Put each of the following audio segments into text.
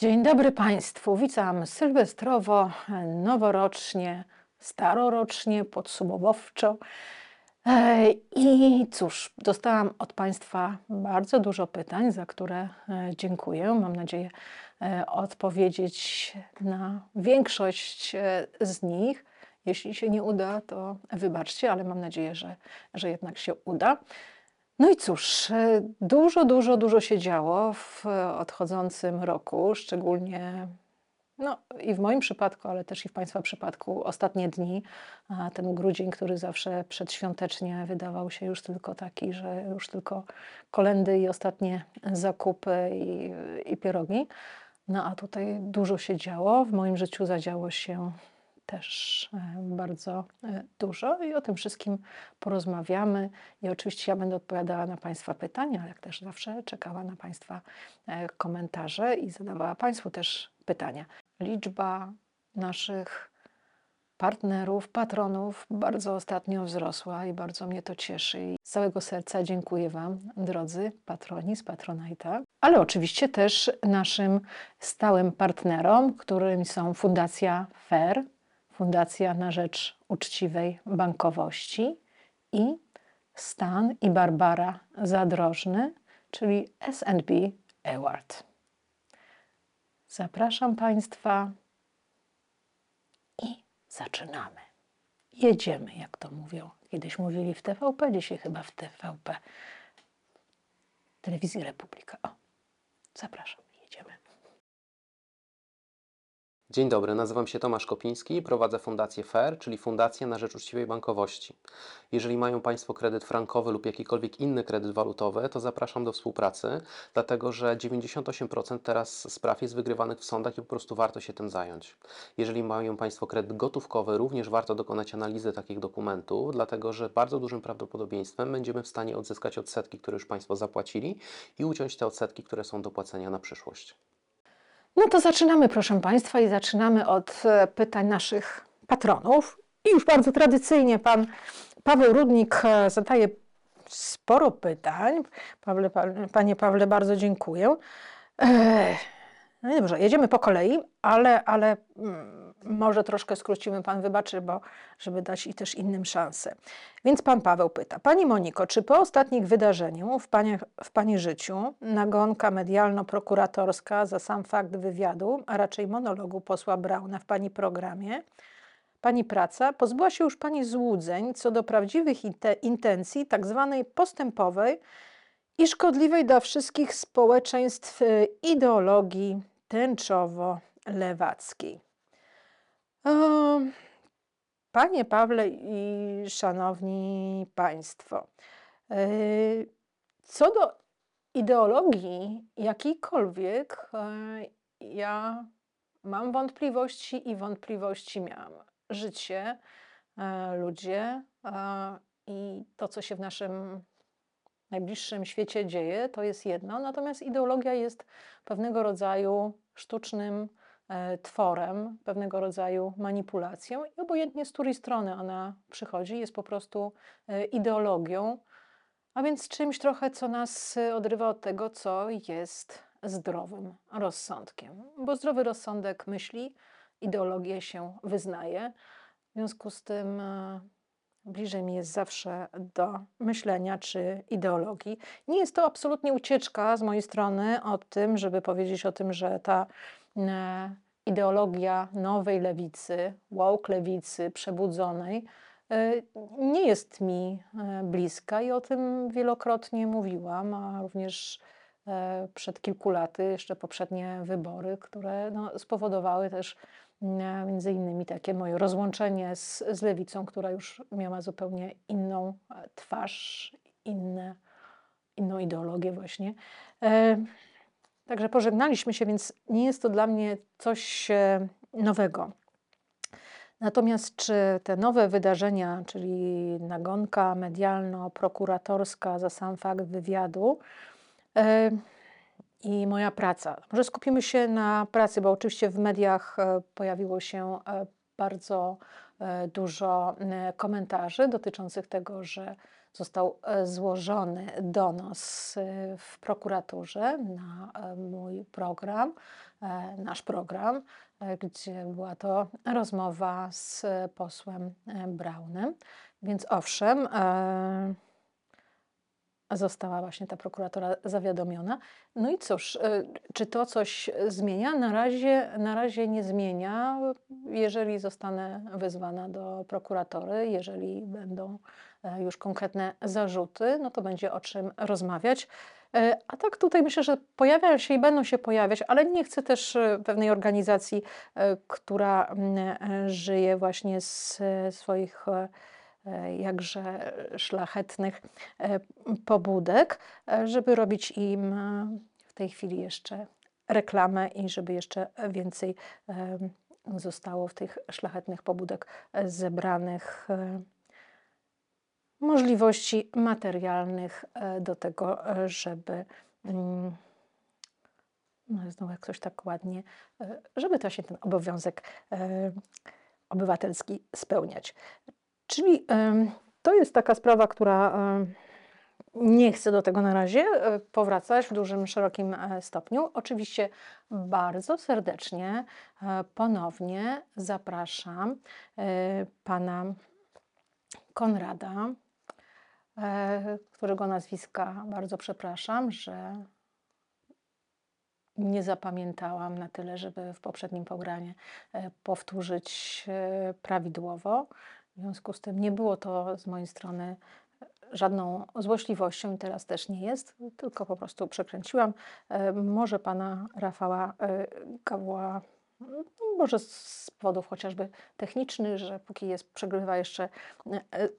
Dzień dobry Państwu, witam sylwestrowo, noworocznie, starorocznie, podsumowawczo. E, I cóż, dostałam od Państwa bardzo dużo pytań, za które e, dziękuję. Mam nadzieję e, odpowiedzieć na większość z nich. Jeśli się nie uda, to wybaczcie, ale mam nadzieję, że, że jednak się uda. No i cóż, e, dużo, dużo, dużo się działo w odchodzącym roku, szczególnie no, i w moim przypadku, ale też i w Państwa przypadku ostatnie dni, ten grudzień, który zawsze przedświątecznie wydawał się już tylko taki, że już tylko kolendy i ostatnie zakupy i, i pierogi. No a tutaj dużo się działo. W moim życiu zadziało się też e, bardzo e, dużo i o tym wszystkim porozmawiamy. I oczywiście ja będę odpowiadała na Państwa pytania, ale jak też zawsze czekała na Państwa e, komentarze i zadawała Państwu też pytania. Liczba naszych partnerów, patronów bardzo ostatnio wzrosła i bardzo mnie to cieszy. I z całego serca dziękuję Wam, drodzy patroni z Patronite'a, ale oczywiście też naszym stałym partnerom, którymi są Fundacja FAIR, Fundacja na rzecz uczciwej bankowości i Stan i Barbara Zadrożny, czyli SNB Award. Zapraszam Państwa i zaczynamy. Jedziemy, jak to mówią. Kiedyś mówili w TVP, dzisiaj chyba w TVP. Telewizji Republika. O, zapraszam. Dzień dobry, nazywam się Tomasz Kopiński i prowadzę Fundację FAIR, czyli Fundację na Rzecz Uczciwej Bankowości. Jeżeli mają Państwo kredyt frankowy lub jakikolwiek inny kredyt walutowy, to zapraszam do współpracy, dlatego że 98% teraz spraw jest wygrywanych w sądach i po prostu warto się tym zająć. Jeżeli mają Państwo kredyt gotówkowy, również warto dokonać analizy takich dokumentów, dlatego że bardzo dużym prawdopodobieństwem będziemy w stanie odzyskać odsetki, które już Państwo zapłacili i uciąć te odsetki, które są do płacenia na przyszłość. No to zaczynamy, proszę Państwa, i zaczynamy od e, pytań naszych patronów. I już bardzo tradycyjnie pan Paweł Rudnik e, zadaje sporo pytań. Pawle, panie Pawle, bardzo dziękuję. E, no dobrze, jedziemy po kolei, ale, ale mm, może troszkę skróciłem, pan wybaczy, bo żeby dać i też innym szansę. Więc pan Paweł pyta. Pani Moniko, czy po ostatnich wydarzeniach w pani, w pani życiu nagonka medialno-prokuratorska za sam fakt wywiadu, a raczej monologu posła Brauna w pani programie, Pani praca pozbyła się już Pani złudzeń co do prawdziwych intencji tak zwanej postępowej i szkodliwej dla wszystkich społeczeństw e, ideologii tęczowo-lewackiej. Panie Pawle i szanowni państwo, e, co do ideologii jakiejkolwiek, e, ja mam wątpliwości i wątpliwości miałam. Życie, ludzie e, i to, co się w naszym najbliższym świecie dzieje, to jest jedno, natomiast ideologia jest pewnego rodzaju sztucznym E, tworem, pewnego rodzaju manipulacją i obojętnie z której strony ona przychodzi, jest po prostu e, ideologią, a więc czymś trochę, co nas e, odrywa od tego, co jest zdrowym rozsądkiem. Bo zdrowy rozsądek myśli, ideologię się wyznaje. W związku z tym bliżej mi jest zawsze do myślenia czy ideologii. Nie jest to absolutnie ucieczka z mojej strony od tym, żeby powiedzieć o tym, że ta ideologia nowej lewicy, woke lewicy, przebudzonej, y, nie jest mi e, bliska i o tym wielokrotnie mówiłam, a również e, przed kilku laty jeszcze poprzednie wybory, które no, spowodowały też e, między innymi takie moje rozłączenie z, z lewicą, która już miała zupełnie inną twarz, inne, inną ideologię właśnie. Także pożegnaliśmy się, więc nie jest to dla mnie coś e, nowego. Natomiast czy te nowe wydarzenia, czyli nagonka medialno-prokuratorska za sam fakt wywiadu yy, i moja praca? Może skupimy się na pracy, bo oczywiście w mediach e, pojawiło się bardzo dużo komentarzy dotyczących tego, że został e, złożony donos e, w prokuraturze na e, mój program, nasz program, gdzie była to rozmowa z posłem Braunem. Więc owszem, została właśnie ta prokuratora zawiadomiona. No i cóż, czy to coś zmienia? Na razie, na razie nie zmienia. Jeżeli zostanę wezwana do prokuratory, jeżeli będą E, już konkretne zarzuty, no to będzie o czym rozmawiać. E, a tak tutaj myślę, że pojawiają się i będą się pojawiać, ale nie chcę też e, pewnej organizacji, która mm, żyje właśnie z swoich jakże szlachetnych pobudek, żeby robić im w tej chwili jeszcze reklamę i żeby jeszcze więcej zostało w tych szlachetnych pobudek zebranych możliwości materialnych e, do tego, e, żeby mm, no znowu jak coś tak ładnie, e, żeby się ten obowiązek obywatelski spełniać. Czyli to jest taka sprawa, która nie chcę do tego na razie powracać w dużym, szerokim stopniu. Oczywiście bardzo serdecznie ponownie zapraszam pana Konrada E, którego nazwiska bardzo przepraszam, że nie zapamiętałam na tyle, żeby w poprzednim pogranie e, powtórzyć e, prawidłowo. W związku z tym nie było to z mojej strony żadną złośliwością i teraz też nie jest, tylko po prostu przekręciłam. Może pana Rafała Gawła, no, może z powodów chociażby technicznych, że póki jest przegrywa jeszcze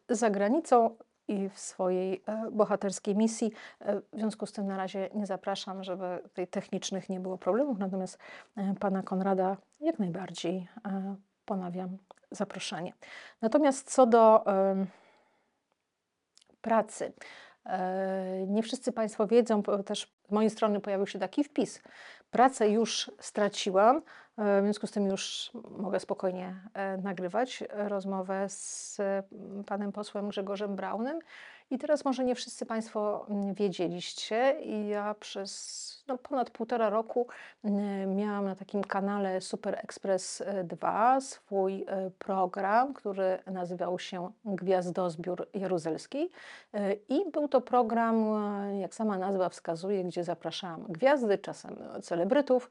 za granicą, i w swojej e, bohaterskiej misji. E, w związku z tym na razie nie zapraszam, żeby tej technicznych nie było problemów, natomiast e, pana Konrada jak najbardziej ponawiam zaproszenie. Natomiast co do pracy. Nie wszyscy Państwo wiedzą, bo też z mojej strony pojawił się taki wpis. Pracę już straciłam, E, w związku z tym już mogę spokojnie e, nagrywać rozmowę z mm, panem posłem Grzegorzem Braunem. I teraz może nie wszyscy Państwo mm, wiedzieliście, i ja przez no, ponad półtora roku mm, miałam na takim kanale Super Express 2 y, swój y, program, który nazywał się Gwiazdozbiór Jaruzelski. Y, I był to program, jak sama nazwa wskazuje, gdzie zapraszałam gwiazdy, czasem celebrytów,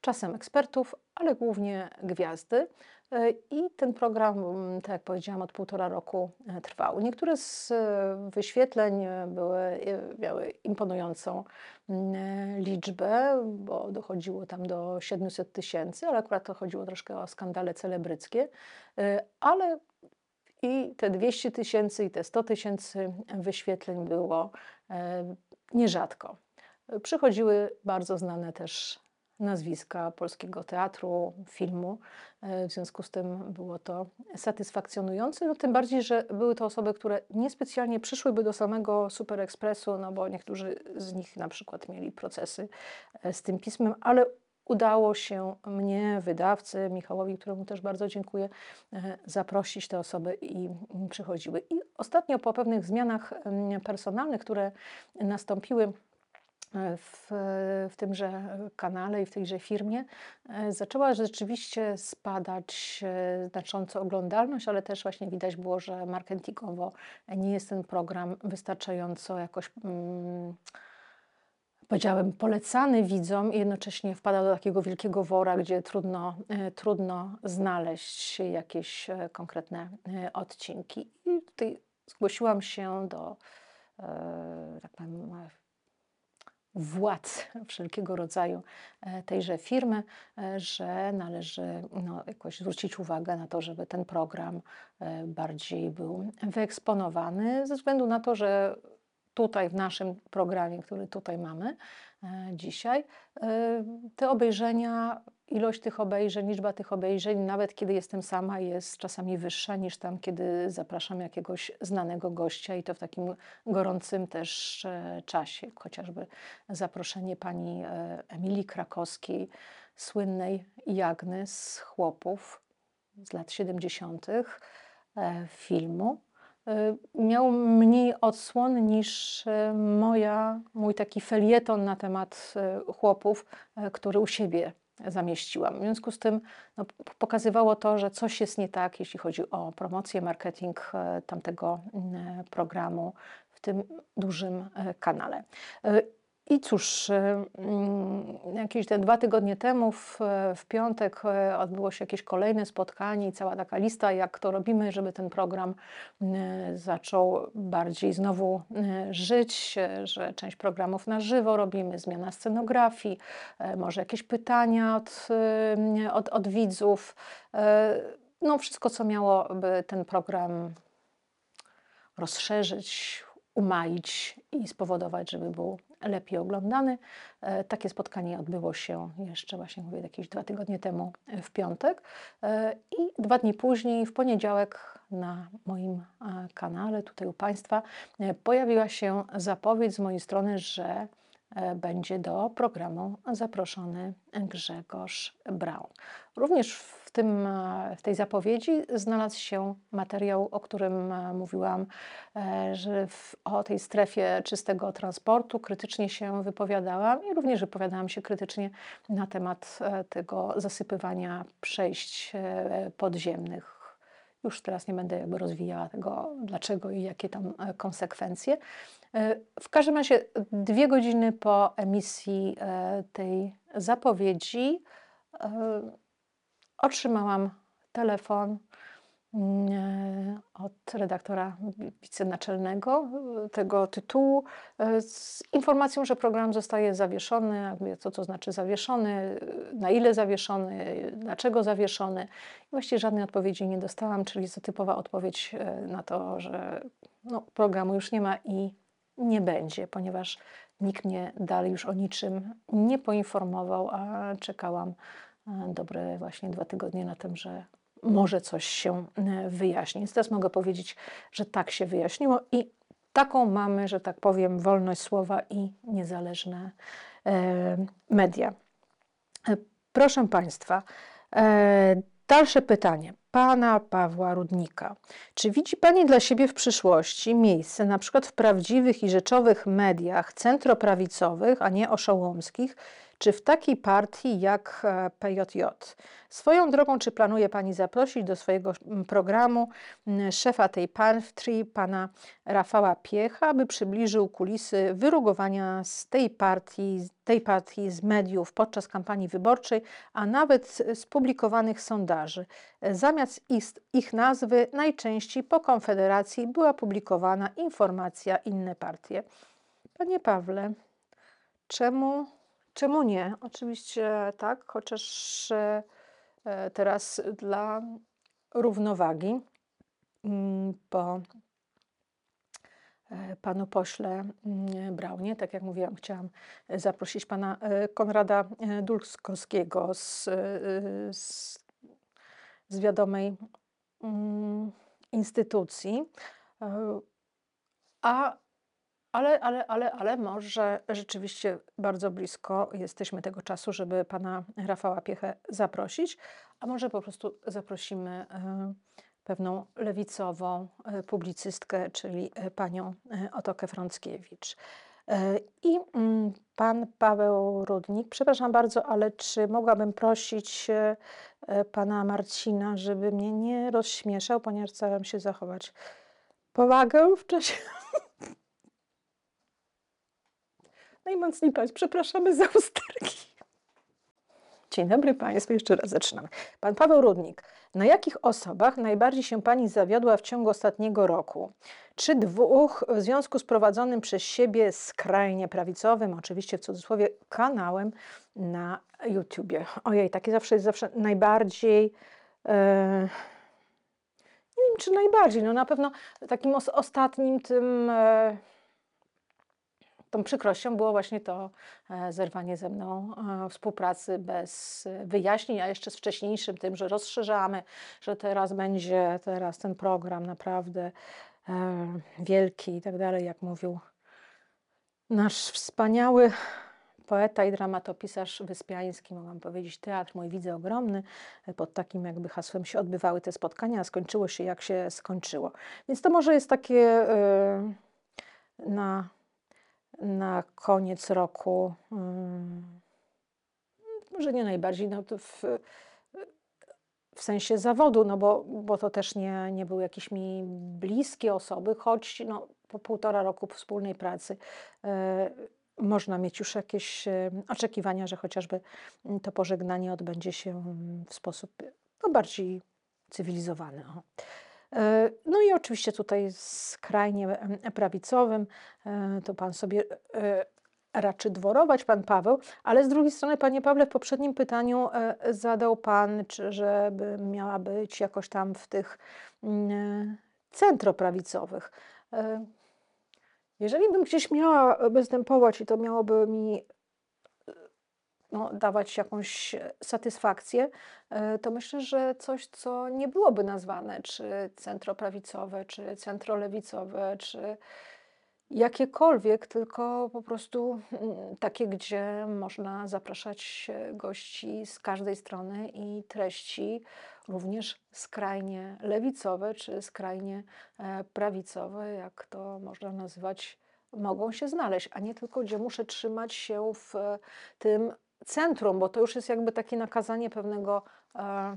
czasem ekspertów, ale głównie gwiazdy. E, I ten program, mm, tak jak powiedziałam, od półtora roku e, trwał. Niektóre z e, wyświetleń były, miały imponującą mm, liczbę, bo dochodziło tam do 700 tysięcy, ale akurat to chodziło troszkę o skandale celebryckie, ale i te 200 tysięcy i te 100 tysięcy wyświetleń było nierzadko. Przychodziły bardzo znane też nazwiska polskiego teatru, filmu. E, w związku z tym było to satysfakcjonujące, no tym bardziej, że były to osoby, które niespecjalnie przyszłyby do samego Super Expressu, no bo niektórzy z nich na przykład mieli procesy e, z tym pismem, ale udało się mnie, wydawcy, Michałowi, któremu też bardzo dziękuję, e, zaprosić te osoby i przychodziły. I ostatnio po pewnych zmianach mm, personalnych, które nastąpiły, E, w, w tymże kanale i w tejże firmie e, zaczęła rzeczywiście spadać e, znacząco oglądalność, ale też właśnie widać było, że marketingowo nie jest ten program wystarczająco jakoś. Mm, powiedziałem, polecany widzom i jednocześnie wpada do takiego wielkiego wora, gdzie trudno, trudno znaleźć jakieś konkretne odcinki. I tutaj zgłosiłam się do, tak powiem, władz wszelkiego rodzaju e, tejże firmy, e, że należy no, jakoś zwrócić uwagę na to, żeby ten program e, bardziej był wyeksponowany, ze względu na to, że tutaj w naszym programie, który tutaj mamy e, dzisiaj, e, te obejrzenia, ilość tych obejrzeń, liczba tych obejrzeń, nawet kiedy jestem sama, jest czasami wyższa niż tam, kiedy zapraszam jakiegoś znanego gościa i to w takim gorącym też e, czasie, chociażby zaproszenie pani Emilii Krakowskiej, słynnej Jagny z Chłopów z lat 70. filmu Y, miał mniej odsłon niż y, moja, mój taki felieton na temat y, chłopów, który u siebie zamieściłam. W związku z tym no, pokazywało to, że coś jest nie tak, jeśli chodzi o promocję, marketing tamtego programu w tym dużym kanale. I cóż, e, mm, jakieś te dwa tygodnie temu, w, w piątek, e, odbyło się jakieś kolejne spotkanie i cała taka lista, jak to robimy, żeby ten program e, zaczął bardziej znowu żyć, że część programów na żywo robimy, zmiana scenografii, może jakieś pytania od, od, od widzów. No, wszystko, co miałoby ten program rozszerzyć, umaić i spowodować, żeby był lepiej oglądany. E, takie spotkanie odbyło się jeszcze właśnie mówię, jakieś dwa tygodnie temu e, w piątek e, i dwa dni później w poniedziałek na moim kanale tutaj u Państwa pojawiła się zapowiedź z mojej strony, że będzie do programu zaproszony Grzegorz Braun. Również w w, tym, e, w tej zapowiedzi znalazł się materiał, o którym e, mówiłam, e, że w, o tej strefie czystego transportu krytycznie się wypowiadałam i również wypowiadałam się krytycznie na temat tego zasypywania przejść podziemnych. Już teraz nie będę jakby rozwijała tego, dlaczego i jakie tam konsekwencje. W każdym razie, dwie godziny po emisji tej zapowiedzi, otrzymałam telefon mm, e, od redaktora wicenaczelnego e, tego tytułu e, z informacją, że program zostaje zawieszony. Mówię, co to znaczy zawieszony, na ile zawieszony, dlaczego zawieszony. I właściwie żadnej odpowiedzi nie dostałam, czyli to typowa odpowiedź na to, że no, programu już nie ma i nie będzie, ponieważ nikt mnie dalej już o niczym nie poinformował, a czekałam dobre właśnie dwa tygodnie na tym, że może coś się e, wyjaśni. Więc teraz mogę powiedzieć, że tak się wyjaśniło i taką mamy, że tak powiem, wolność słowa i niezależne e, media. E, proszę Państwa, dalsze pytanie. Pana Pawła Rudnika. Czy widzi Pani dla siebie w przyszłości miejsce, na przykład w prawdziwych i rzeczowych mediach centroprawicowych, a nie oszołomskich, czy w takiej partii jak e, PJJ. Swoją drogą, czy planuje Pani zaprosić do swojego programu szefa tej partii, pana Rafała Piecha, aby przybliżył kulisy wyrugowania z tej partii, tej partii z mediów podczas kampanii wyborczej, a nawet z publikowanych sondaży. E, zamiast ich, ich nazwy najczęściej po Konfederacji była publikowana informacja inne partie. Panie Pawle, czemu Czemu nie? Oczywiście tak, chociaż e, teraz dla równowagi, bo mm, e, panu pośle mm, Braunie, tak jak mówiłam, chciałam zaprosić pana e, Konrada Dulskowskiego z, z, z wiadomej mm, instytucji, a ale, ale, ale, ale może rzeczywiście bardzo blisko jesteśmy tego czasu, żeby pana Rafała Piechę zaprosić, a może po prostu zaprosimy e, pewną lewicową e, publicystkę, czyli e, panią Otokę Frąckiewicz. I mm, pan Paweł Rudnik, przepraszam bardzo, ale czy mogłabym prosić pana Marcina, żeby mnie nie rozśmieszał, ponieważ staram się zachować powagę w czasie Najmocniej no Państwa, przepraszamy za usterki. Dzień dobry Państwu, jeszcze raz zaczynamy. Pan Paweł Rudnik. Na jakich osobach najbardziej się Pani zawiodła w ciągu ostatniego roku? Czy dwóch w związku z prowadzonym przez siebie skrajnie prawicowym, oczywiście w cudzysłowie, kanałem na YouTubie? Ojej, takie zawsze jest zawsze najbardziej. Yy nie wiem czy najbardziej, no na pewno takim os ostatnim tym e, tą przykrością było właśnie to e, zerwanie ze mną e, współpracy bez e, wyjaśnień, a jeszcze z wcześniejszym tym, że rozszerzamy, że teraz będzie teraz ten program naprawdę wielki i tak dalej, jak mówił nasz wspaniały poeta i dramatopisarz Wyspiański, mogłam powiedzieć, teatr mój widzę ogromny, pod takim jakby hasłem się odbywały te spotkania, a skończyło się jak się skończyło. Więc to może jest takie yy, na na koniec roku, mm, może nie najbardziej, no w, w sensie zawodu, no bo, bo to też nie, nie były jakieś mi bliskie osoby, choć no, po półtora roku wspólnej pracy e, można mieć już jakieś e, oczekiwania, że chociażby to pożegnanie odbędzie się w sposób no, bardziej cywilizowany. O. E, no i oczywiście tutaj skrajnie prawicowym, e, to pan sobie e, raczy dworować, pan Paweł, ale z drugiej strony, panie Pawle, w poprzednim pytaniu zadał pan, czy żeby miała być jakoś tam w tych mm, centroprawicowych. Jeżeli bym gdzieś miała występować i to miałoby mi no, dawać jakąś e, satysfakcję, e, to myślę, że coś, co nie byłoby nazwane czy centroprawicowe, czy centrolewicowe, czy jakiekolwiek, tylko po prostu mm, takie, gdzie można zapraszać e, gości z każdej strony i treści również skrajnie lewicowe czy skrajnie prawicowe, jak to można nazywać mogą się znaleźć, a nie tylko, gdzie muszę trzymać się w tym centrum, bo to już jest jakby takie nakazanie pewnego e,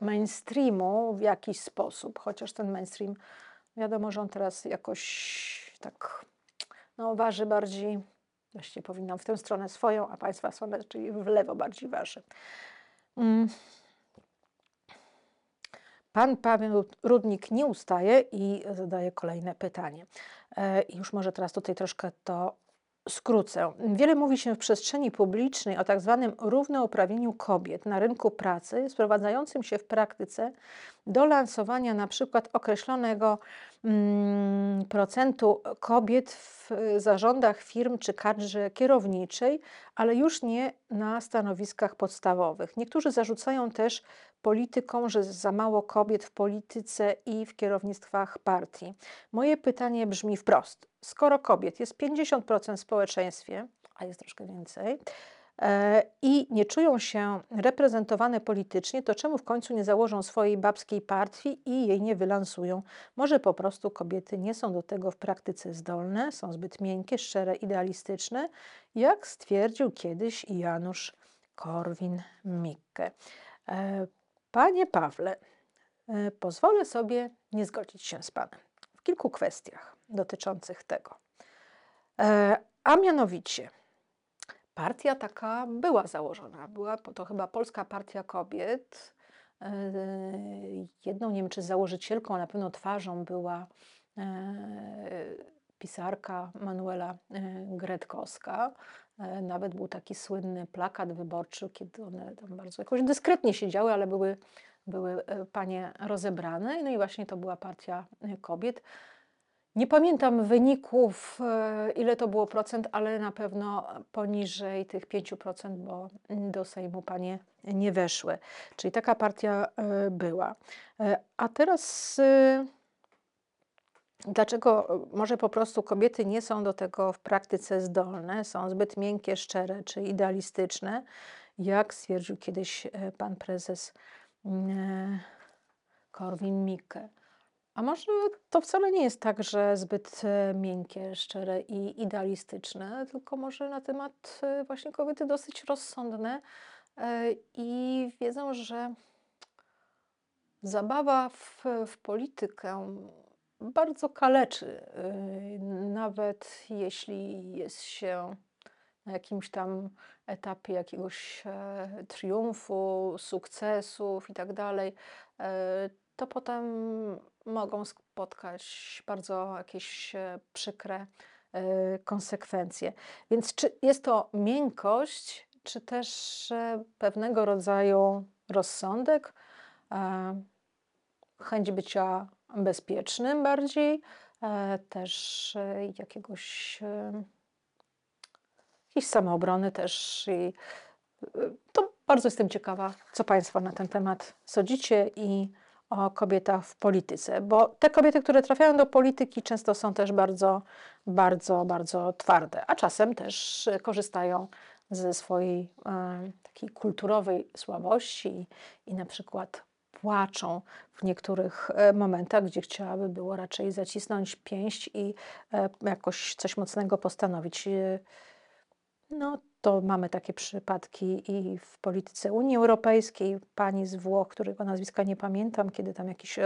mainstreamu w jakiś sposób, chociaż ten mainstream, wiadomo, że on teraz jakoś tak no, waży bardziej, właśnie powinnam w tę stronę swoją, a państwa stronę, czyli w lewo bardziej waży. Mm. Pan Paweł Rudnik nie ustaje i zadaje kolejne pytanie. E, już może teraz tutaj troszkę to skrócę. Wiele mówi się w przestrzeni publicznej o tak zwanym równouprawnieniu kobiet na rynku pracy, sprowadzającym się w praktyce do lansowania na przykład określonego mm, procentu kobiet w zarządach firm czy kadrze kierowniczej, ale już nie na stanowiskach podstawowych. Niektórzy zarzucają też polityką, że za mało kobiet w polityce i w kierownictwach partii. Moje pytanie brzmi wprost. Skoro kobiet jest 50% w społeczeństwie, a jest troszkę więcej, e, i nie czują się reprezentowane politycznie, to czemu w końcu nie założą swojej babskiej partii i jej nie wylansują? Może po prostu kobiety nie są do tego w praktyce zdolne, są zbyt miękkie, szczere, idealistyczne, jak stwierdził kiedyś Janusz Korwin-Mikke. E, Panie Pawle, e, pozwolę sobie nie zgodzić się z Panem w kilku kwestiach dotyczących tego. E, a mianowicie, partia taka była założona. Była to chyba Polska Partia Kobiet. E, jedną, nie wiem czy założycielką, na pewno twarzą była pisarka Manuela Gretkowska. E, nawet był taki słynny plakat wyborczy, kiedy one tam bardzo jakoś dyskretnie siedziały, ale były, były e, panie rozebrane. No i właśnie to była partia e, kobiet. Nie pamiętam wyników, ile to było procent, ale na pewno poniżej tych 5%, bo do Sejmu panie nie weszły. Czyli taka partia była. A teraz Dlaczego e, może po prostu kobiety nie są do tego w praktyce zdolne, są zbyt miękkie, szczere czy idealistyczne, jak stwierdził kiedyś e, pan prezes mm, e, Korwin-Mikke. A może to wcale nie jest tak, że zbyt miękkie, szczere i idealistyczne, tylko może na temat właśnie kobiety dosyć rozsądne i wiedzą, że zabawa w, w politykę bardzo kaleczy, y, nawet jeśli jest się na jakimś tam etapie jakiegoś e, triumfu, sukcesów i tak dalej, e, to potem mogą spotkać bardzo jakieś e, przykre konsekwencje. Więc czy jest to miękkość, czy też pewnego rodzaju rozsądek, chęć bycia bezpiecznym bardziej, e, też e, jakiegoś e, jakiejś samoobrony też i to bardzo jestem ciekawa, co Państwo na ten temat sądzicie i o kobietach w polityce, bo te kobiety, które trafiają do polityki, często są też bardzo, bardzo, bardzo twarde, a czasem też korzystają ze swojej e, takiej kulturowej słabości i na przykład płaczą w niektórych e, momentach, gdzie chciałaby było raczej zacisnąć pięść i e, jakoś coś mocnego postanowić. E, no, to mamy takie przypadki i w polityce Unii Europejskiej. Pani z Włoch, którego nazwiska nie pamiętam, kiedy tam jakiś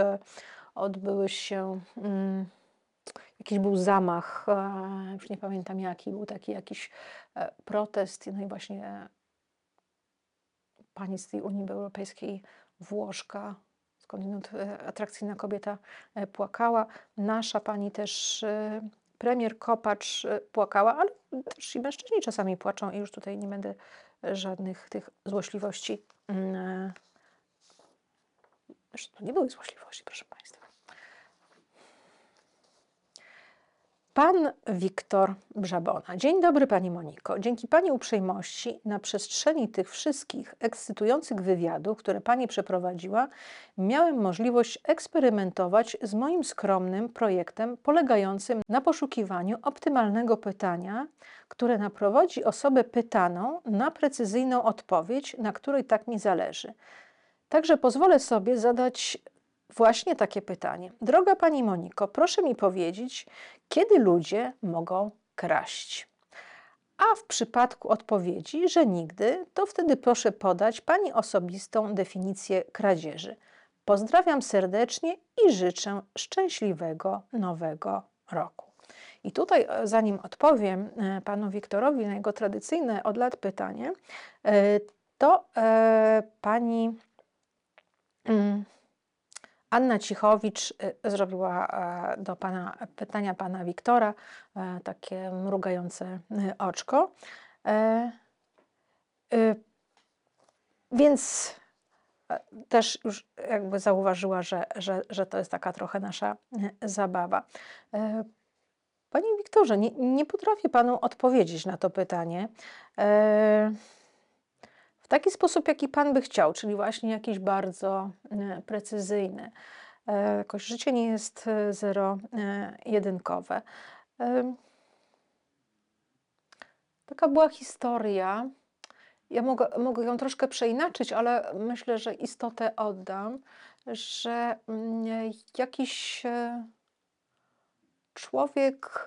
odbyły się. Mm, jakiś był zamach, już nie pamiętam jaki, był taki jakiś protest, no i właśnie pani z tej Unii Europejskiej Włoszka, skądinąd e, atrakcyjna kobieta, e, płakała. Nasza pani też, e, premier Kopacz płakała, ale też i mężczyźni czasami płaczą i już tutaj nie będę żadnych tych złośliwości. Mm, zresztą to nie były złośliwości, proszę Państwa. Pan Wiktor Brzabona. Dzień dobry Pani Moniko. Dzięki Pani uprzejmości na przestrzeni tych wszystkich ekscytujących wywiadów, które Pani przeprowadziła, miałem możliwość eksperymentować z moim skromnym projektem polegającym na poszukiwaniu optymalnego pytania, które naprowadzi osobę pytaną na precyzyjną odpowiedź, na której tak mi zależy. Także pozwolę sobie zadać Właśnie takie pytanie. Droga Pani Moniko, proszę mi powiedzieć, kiedy ludzie mogą kraść? A w przypadku odpowiedzi, że nigdy, to wtedy proszę podać Pani osobistą definicję kradzieży. Pozdrawiam serdecznie i życzę szczęśliwego nowego roku. I tutaj, e, zanim odpowiem e, panu Wiktorowi na jego tradycyjne od lat pytanie, e, to pani. Mm, Anna Cichowicz y, zrobiła e, do pana, pytania pana Wiktora e, takie mrugające y, oczko. E, y, więc też już jakby zauważyła, że, że, że to jest taka trochę nasza zabawa. Panie Wiktorze, nie, nie potrafię panu odpowiedzieć na to pytanie w taki sposób, jaki Pan by chciał, czyli właśnie jakiś bardzo e, precyzyjny. E, jakoś życie nie jest e, zero-jedynkowe. Taka była historia. Ja mogę, mogę ją troszkę przeinaczyć, ale myślę, że istotę oddam, że mm, jakiś człowiek,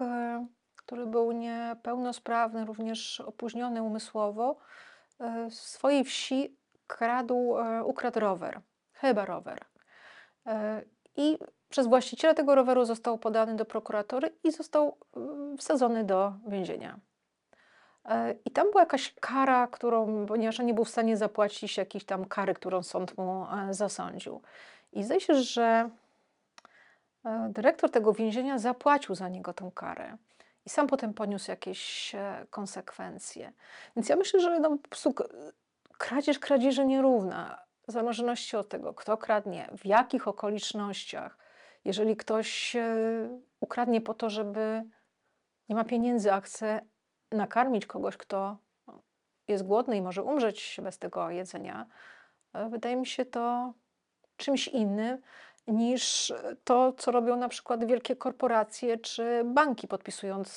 który był niepełnosprawny, również opóźniony umysłowo, w swojej wsi kradł, e, ukradł rower, chyba rower. E, I przez właściciela tego roweru został podany do prokuratury i został mm, wsadzony do więzienia. E, I tam była jakaś kara, którą, ponieważ nie był w stanie zapłacić jakiejś tam kary, którą sąd mu zasądził. I zdaje się, że dyrektor tego więzienia zapłacił za niego tę karę i sam potem poniósł jakieś e, konsekwencje. Więc ja myślę, że no, kradzież kradzieży nierówna, w zależności od tego, kto kradnie, w jakich okolicznościach. Jeżeli ktoś e, ukradnie po to, żeby nie ma pieniędzy, a chce nakarmić kogoś, kto jest głodny i może umrzeć bez tego jedzenia, e, wydaje mi się to czymś innym niż to, co robią na przykład wielkie korporacje czy banki, podpisując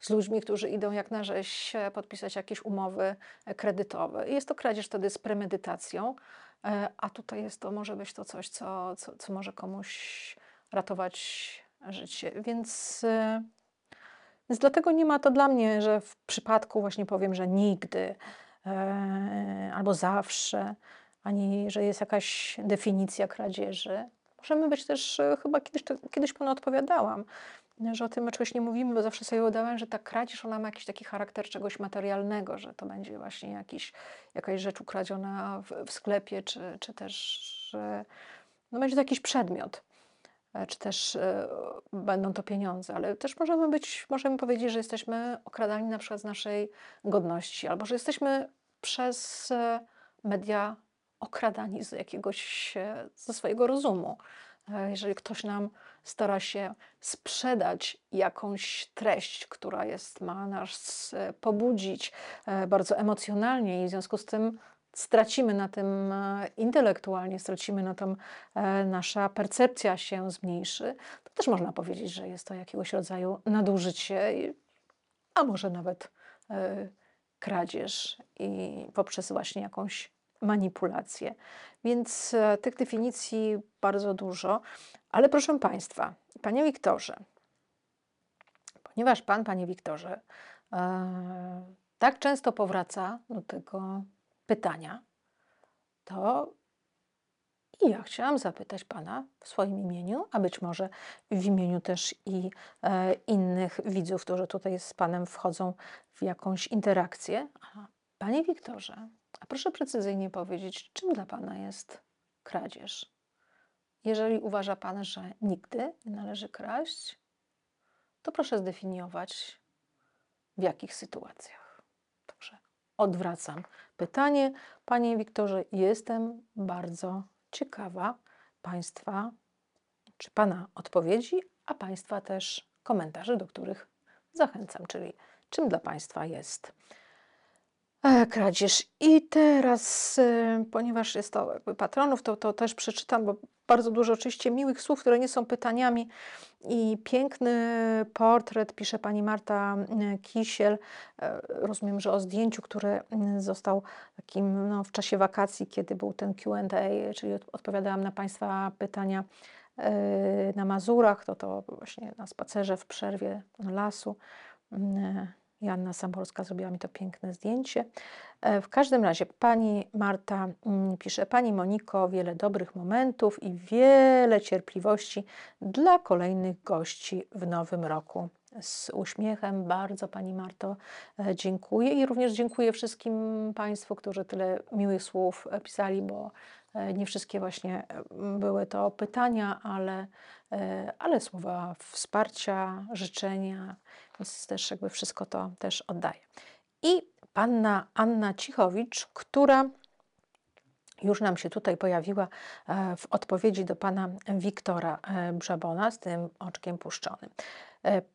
z ludźmi, którzy idą jak na rzeź e, podpisać jakieś umowy kredytowe. I jest to kradzież wtedy z premedytacją, e, a tutaj jest to, może być to coś, co, co, co może komuś ratować życie. Więc, e, więc dlatego nie ma to dla mnie, że w przypadku właśnie powiem, że nigdy albo zawsze, ani że jest jakaś definicja kradzieży możemy być też, e, chyba kiedyś, kiedyś panu odpowiadałam, że o tym my czegoś nie mówimy, bo zawsze sobie udawałem, że ta kradzież, ona ma jakiś taki charakter czegoś materialnego, że to będzie właśnie jakiś, jakaś rzecz ukradziona w, w sklepie, czy, czy też no będzie to jakiś przedmiot, e, czy też e, będą to pieniądze, ale też możemy być, możemy powiedzieć, że jesteśmy okradani na przykład z naszej godności, albo że jesteśmy przez media okradani z jakiegoś, e, ze swojego rozumu. E, jeżeli ktoś nam stara się sprzedać jakąś treść, która jest, ma nas e, pobudzić bardzo emocjonalnie i w związku z tym stracimy na tym intelektualnie, stracimy na tym, nasza percepcja się zmniejszy, to też można powiedzieć, że jest to jakiegoś rodzaju nadużycie, a może nawet kradzież i poprzez właśnie jakąś manipulacje. Więc e, tych definicji bardzo dużo. Ale proszę Państwa, Panie Wiktorze, ponieważ Pan, Panie Wiktorze, e, tak często powraca do tego pytania, to i ja chciałam zapytać Pana w swoim imieniu, a być może w imieniu też i e, innych widzów, którzy tutaj z Panem wchodzą w jakąś interakcję. Panie Wiktorze, a proszę precyzyjnie powiedzieć, czym dla Pana jest kradzież? Jeżeli uważa Pan, że nigdy nie należy kraść, to proszę zdefiniować, w jakich sytuacjach. Także odwracam pytanie. Panie Wiktorze, jestem bardzo ciekawa Państwa, czy Pana odpowiedzi, a Państwa też komentarzy, do których zachęcam, czyli czym dla Państwa jest kradzież. I teraz, y, ponieważ jest to jakby patronów, to, to też przeczytam, bo bardzo dużo oczywiście miłych słów, które nie są pytaniami. I piękny portret, pisze pani Marta y, Kisiel. Y, rozumiem, że o zdjęciu, które został takim no, w czasie wakacji, kiedy był ten QA, czyli odpowiadałam na Państwa pytania na Mazurach, to to właśnie na spacerze w przerwie lasu. Joanna Samborska zrobiła mi to piękne zdjęcie. E, w każdym razie pani Marta mm, pisze: Pani Moniko, wiele dobrych momentów i wiele cierpliwości dla kolejnych gości w nowym roku. Z uśmiechem bardzo Pani Marto e, dziękuję i również dziękuję wszystkim Państwu, którzy tyle miłych słów e, pisali, bo E, nie wszystkie właśnie mm, były to pytania, ale, e, ale słowa wsparcia, życzenia, więc też jakby wszystko to też oddaję. I panna Anna Cichowicz, która już nam się tutaj pojawiła e, w odpowiedzi do pana Wiktora Brzabona z tym oczkiem puszczonym.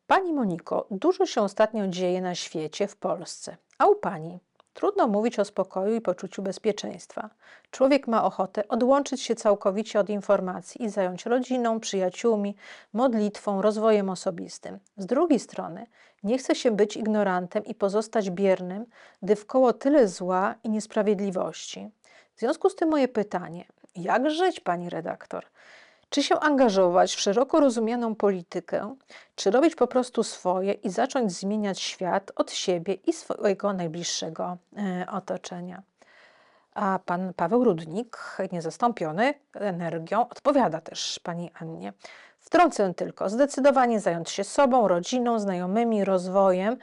Pani Moniko, dużo się ostatnio dzieje na świecie, w Polsce, a u pani Trudno mówić o spokoju i poczuciu bezpieczeństwa. Człowiek ma ochotę odłączyć się całkowicie od informacji i zająć rodziną, przyjaciółmi, modlitwą, rozwojem osobistym. Z drugiej strony, nie chce się być ignorantem i pozostać biernym, gdy wkoło tyle zła i niesprawiedliwości. W związku z tym moje pytanie: jak żyć, pani redaktor? Czy się angażować w szeroko rozumianą politykę, czy robić po prostu swoje i zacząć zmieniać świat od siebie i swojego najbliższego e, otoczenia? A pan Paweł Rudnik, niezastąpiony energią, odpowiada też pani Annie. Wtrącę tylko, zdecydowanie zająć się sobą, rodziną, znajomymi, rozwojem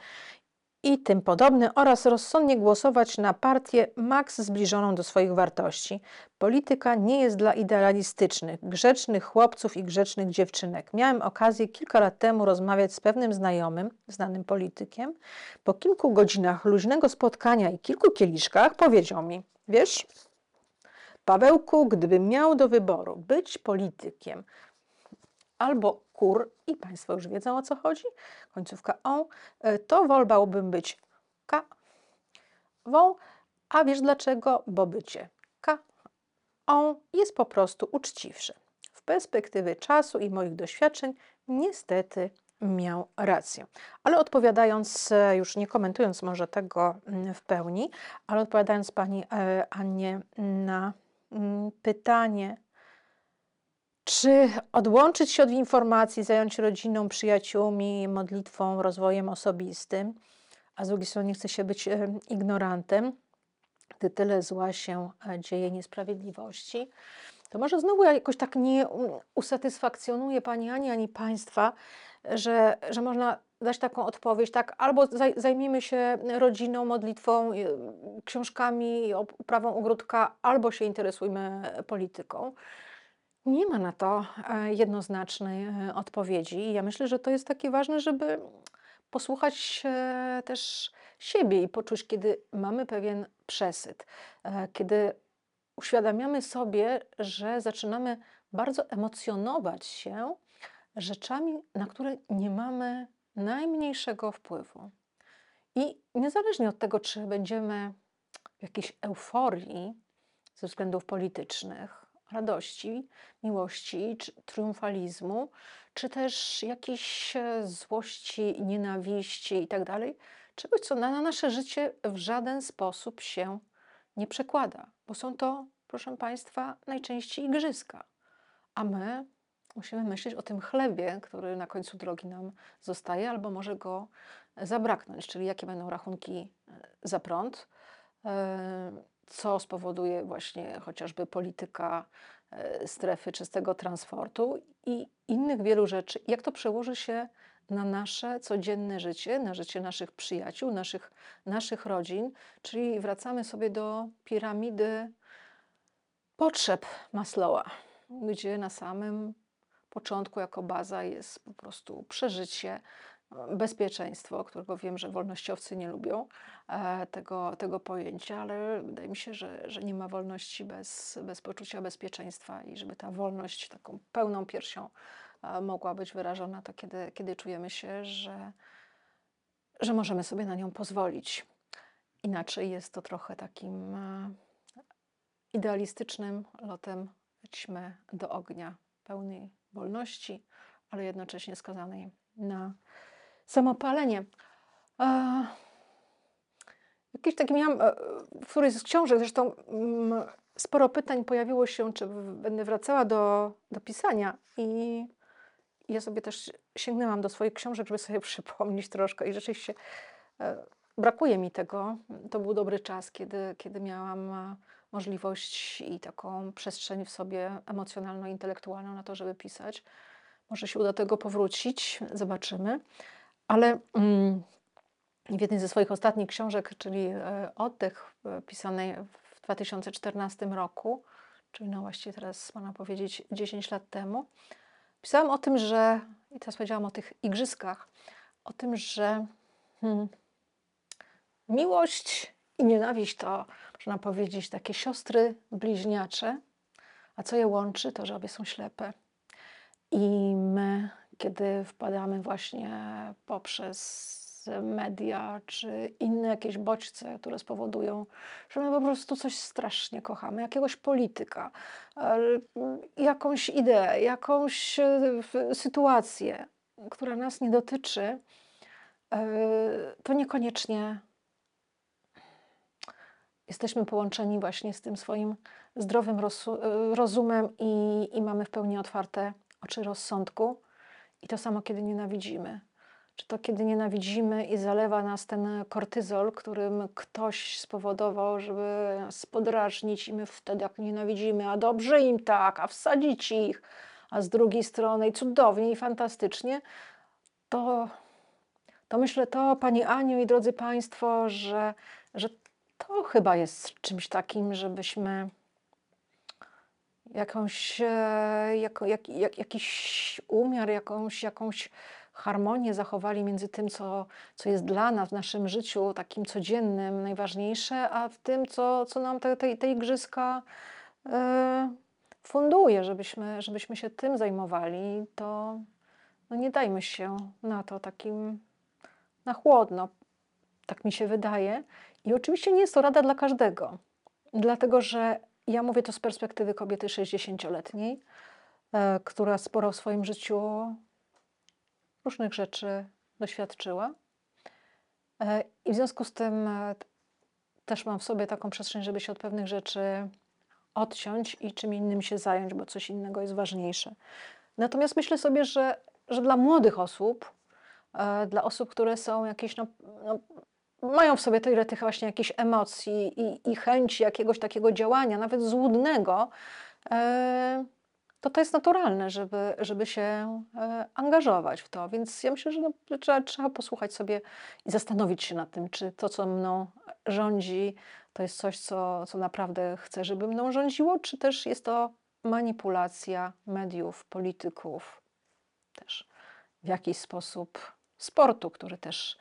i tym podobne oraz rozsądnie głosować na partię maks zbliżoną do swoich wartości. Polityka nie jest dla idealistycznych, grzecznych chłopców i grzecznych dziewczynek. Miałem okazję kilka lat temu rozmawiać z pewnym znajomym, znanym politykiem. Po kilku godzinach luźnego spotkania i kilku kieliszkach powiedział mi: Wiesz, Pawełku, gdybym miał do wyboru być politykiem albo kur i Państwo już wiedzą o co chodzi, końcówka o e, to wolbałbym być k wą, a wiesz dlaczego? Bo bycie k o jest po prostu uczciwsze. W perspektywie czasu i moich doświadczeń niestety miał rację. Ale odpowiadając, e, już nie komentując może tego mm, w pełni, ale odpowiadając Pani e, Annie na mm, pytanie czy odłączyć się od informacji, zająć się rodziną, przyjaciółmi, modlitwą, rozwojem osobistym, a z drugiej strony nie chce się być ignorantem, gdy tyle zła się e, dzieje, niesprawiedliwości, to może znowu jakoś tak nie mm, usatysfakcjonuje Pani Ani, ani Państwa, że, że można dać taką odpowiedź, tak, albo zajmijmy się rodziną, modlitwą, mm, książkami, uprawą ogródka, albo się interesujmy polityką. Nie ma na to e, jednoznacznej e, odpowiedzi. Ja myślę, że to jest takie ważne, żeby posłuchać e, też siebie i poczuć, kiedy mamy pewien przesyt, kiedy uświadamiamy sobie, że zaczynamy bardzo emocjonować się rzeczami, na które nie mamy najmniejszego wpływu. I niezależnie od tego, czy będziemy w jakiejś euforii ze względów politycznych, radości, miłości, czy triumfalizmu, czy też jakiejś e, złości, nienawiści itd. Tak Czegoś, co na nasze życie w żaden sposób się nie przekłada, bo są to, proszę Państwa, najczęściej igrzyska. A my musimy myśleć o tym chlebie, który na końcu drogi nam zostaje, albo może go zabraknąć, czyli jakie będą rachunki e, za prąd. E, co spowoduje właśnie chociażby polityka e, strefy czystego transportu i innych wielu rzeczy, jak to przełoży się na nasze codzienne życie, na życie naszych przyjaciół, naszych, naszych rodzin, czyli wracamy sobie do piramidy potrzeb Maslowa, gdzie na samym początku jako baza jest po prostu przeżycie, bezpieczeństwo, którego wiem, że wolnościowcy nie lubią e, tego, tego pojęcia, ale wydaje mi się, że, że nie ma wolności bez, bez poczucia bezpieczeństwa i żeby ta wolność taką pełną piersią e, mogła być wyrażona, to kiedy, kiedy czujemy się, że, że możemy sobie na nią pozwolić. Inaczej jest to trochę takim e, idealistycznym lotem ćmy do ognia, pełnej wolności, ale jednocześnie skazanej na samopalenie. E, jakiś taki miałam, w którejś z książek zresztą m, mm, sporo pytań pojawiło się, czy będę wracała do, do pisania i ja sobie też sięgnęłam do swoich książek, żeby sobie przypomnieć troszkę i rzeczywiście e, brakuje mi tego. To był dobry czas, kiedy, kiedy miałam e, możliwość i taką przestrzeń w sobie emocjonalną, intelektualną na to, żeby pisać. Może się uda tego powrócić, zobaczymy. Ale mm, w jednej ze swoich ostatnich książek, czyli e, Oddech, e, pisanej w 2014 roku, czyli no właściwie teraz można powiedzieć 10 lat temu, pisałam o tym, że, i teraz powiedziałam o tych igrzyskach, o tym, że hmm, miłość i nienawiść to, można powiedzieć, takie siostry bliźniacze, a co je łączy, to że obie są ślepe. I my kiedy wpadamy właśnie poprzez media czy inne jakieś bodźce, które spowodują, że my po prostu coś strasznie kochamy, jakiegoś polityka, jakąś ideę, jakąś e, sytuację, która nas nie dotyczy, e, to niekoniecznie jesteśmy połączeni właśnie z tym swoim zdrowym e, rozumem i, i mamy w pełni otwarte oczy rozsądku i to samo, kiedy nienawidzimy. Czy to kiedy nienawidzimy i zalewa nas ten kortyzol, którym ktoś spowodował, żeby nas podrażnić i my wtedy jak nienawidzimy, a dobrze im tak, a wsadzić ich, a z drugiej strony i cudownie i fantastycznie, to, to myślę to, Pani Aniu i drodzy Państwo, że, że to chyba jest czymś takim, żebyśmy jakąś, e, jak, jak, jakiś umiar, jakąś, jakąś harmonię zachowali między tym, co, co jest dla nas w naszym życiu takim codziennym najważniejsze, a w tym, co, co nam te, te, te igrzyska e, funduje, żebyśmy, żebyśmy się tym zajmowali, to no nie dajmy się na to takim na chłodno. Tak mi się wydaje. I oczywiście nie jest to rada dla każdego, dlatego że ja mówię to z perspektywy kobiety 60-letniej, e, która sporo w swoim życiu różnych rzeczy doświadczyła. E, I w związku z tym e, też mam w sobie taką przestrzeń, żeby się od pewnych rzeczy odciąć i czym innym się zająć, bo coś innego jest ważniejsze. Natomiast myślę sobie, że, że dla młodych osób, dla osób, które są jakieś no, no, mają w sobie tyle tych właśnie jakichś emocji i, i chęci jakiegoś takiego działania, nawet złudnego, e, to to jest naturalne, żeby, żeby się e, angażować w to. Więc ja myślę, że no, trzeba, trzeba posłuchać sobie i zastanowić się nad tym, czy to, co mną rządzi, to jest coś, co, co naprawdę chcę, żeby mną rządziło, czy też jest to manipulacja mediów, polityków, też w jakiś sposób sportu, który też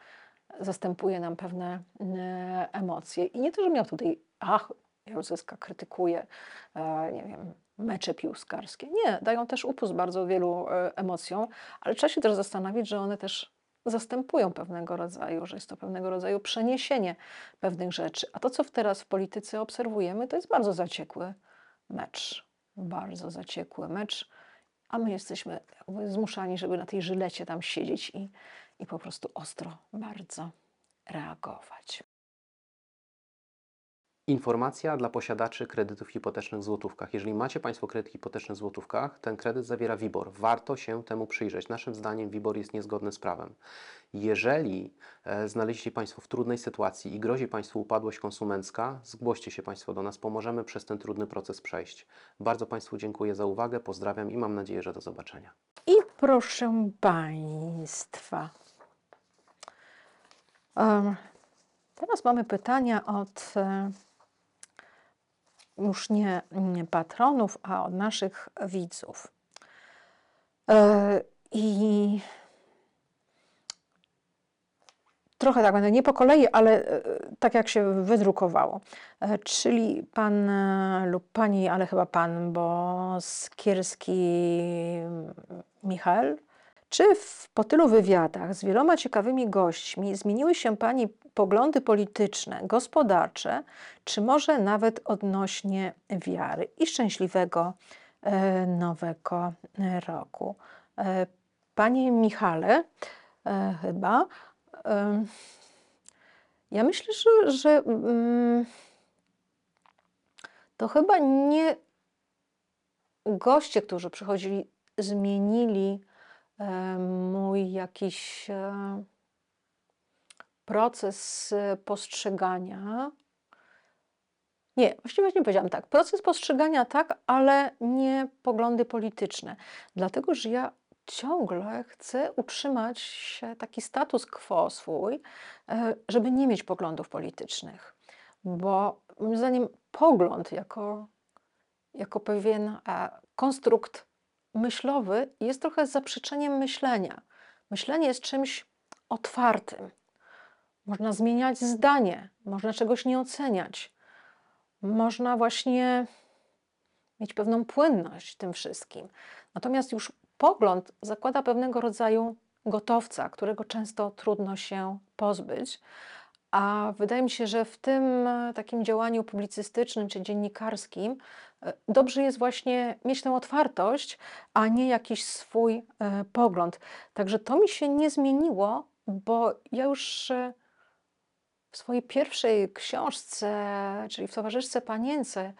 zastępuje nam pewne mm, emocje. I nie to, że miał tutaj, ach, Jaruzelska krytykuje, e, nie wiem, mecze piłkarskie. Nie, dają też upust bardzo wielu e, emocjom, ale trzeba się też zastanowić, że one też zastępują pewnego rodzaju, że jest to pewnego rodzaju przeniesienie pewnych rzeczy. A to, co teraz w polityce obserwujemy, to jest bardzo zaciekły mecz. Bardzo zaciekły mecz, a my jesteśmy zmuszani, żeby na tej żylecie tam siedzieć i i po prostu ostro bardzo reagować. Informacja dla posiadaczy kredytów hipotecznych w złotówkach. Jeżeli macie Państwo kredyt hipoteczny w złotówkach, ten kredyt zawiera WIBOR. Warto się temu przyjrzeć. Naszym zdaniem WIBOR jest niezgodny z prawem. Jeżeli e, znaleźliście znaleźli Państwo w trudnej sytuacji i grozi Państwu upadłość konsumencka, zgłoście się Państwo do nas, pomożemy przez ten trudny proces przejść. Bardzo Państwu dziękuję za uwagę, pozdrawiam i mam nadzieję, że do zobaczenia. I proszę Państwa, Teraz mamy pytania od e, już nie, nie patronów, a od naszych widzów. E, I trochę tak będę nie po kolei, ale e, tak jak się wydrukowało. Czyli pan lub pani, ale chyba pan, bo Skierski Michał czy w, po tylu wywiadach z wieloma ciekawymi gośćmi zmieniły się Pani poglądy polityczne, gospodarcze, czy może nawet odnośnie wiary i szczęśliwego e, nowego roku? E, Panie Michale, e, chyba. E, ja myślę, że, że mm, to chyba nie goście, którzy przychodzili, zmienili E, mój jakiś e, proces e, postrzegania. Nie, właściwie nie powiedziałam tak. Proces postrzegania tak, ale nie poglądy polityczne. Dlatego, że ja ciągle chcę utrzymać się taki status quo swój, żeby nie mieć poglądów politycznych. Bo moim zdaniem pogląd jako, jako pewien konstrukt myślowy jest trochę zaprzeczeniem myślenia. Myślenie jest czymś otwartym. Można zmieniać zdanie, można czegoś nie oceniać, można właśnie mieć pewną płynność w tym wszystkim. Natomiast już pogląd zakłada pewnego rodzaju gotowca, którego często trudno się pozbyć, a wydaje mi się, że w tym e, takim działaniu publicystycznym czy dziennikarskim e, dobrze jest właśnie mieć tę otwartość, a nie jakiś swój e, pogląd. Także to mi się nie zmieniło, bo ja już w swojej pierwszej książce, czyli w Towarzyszce Panience,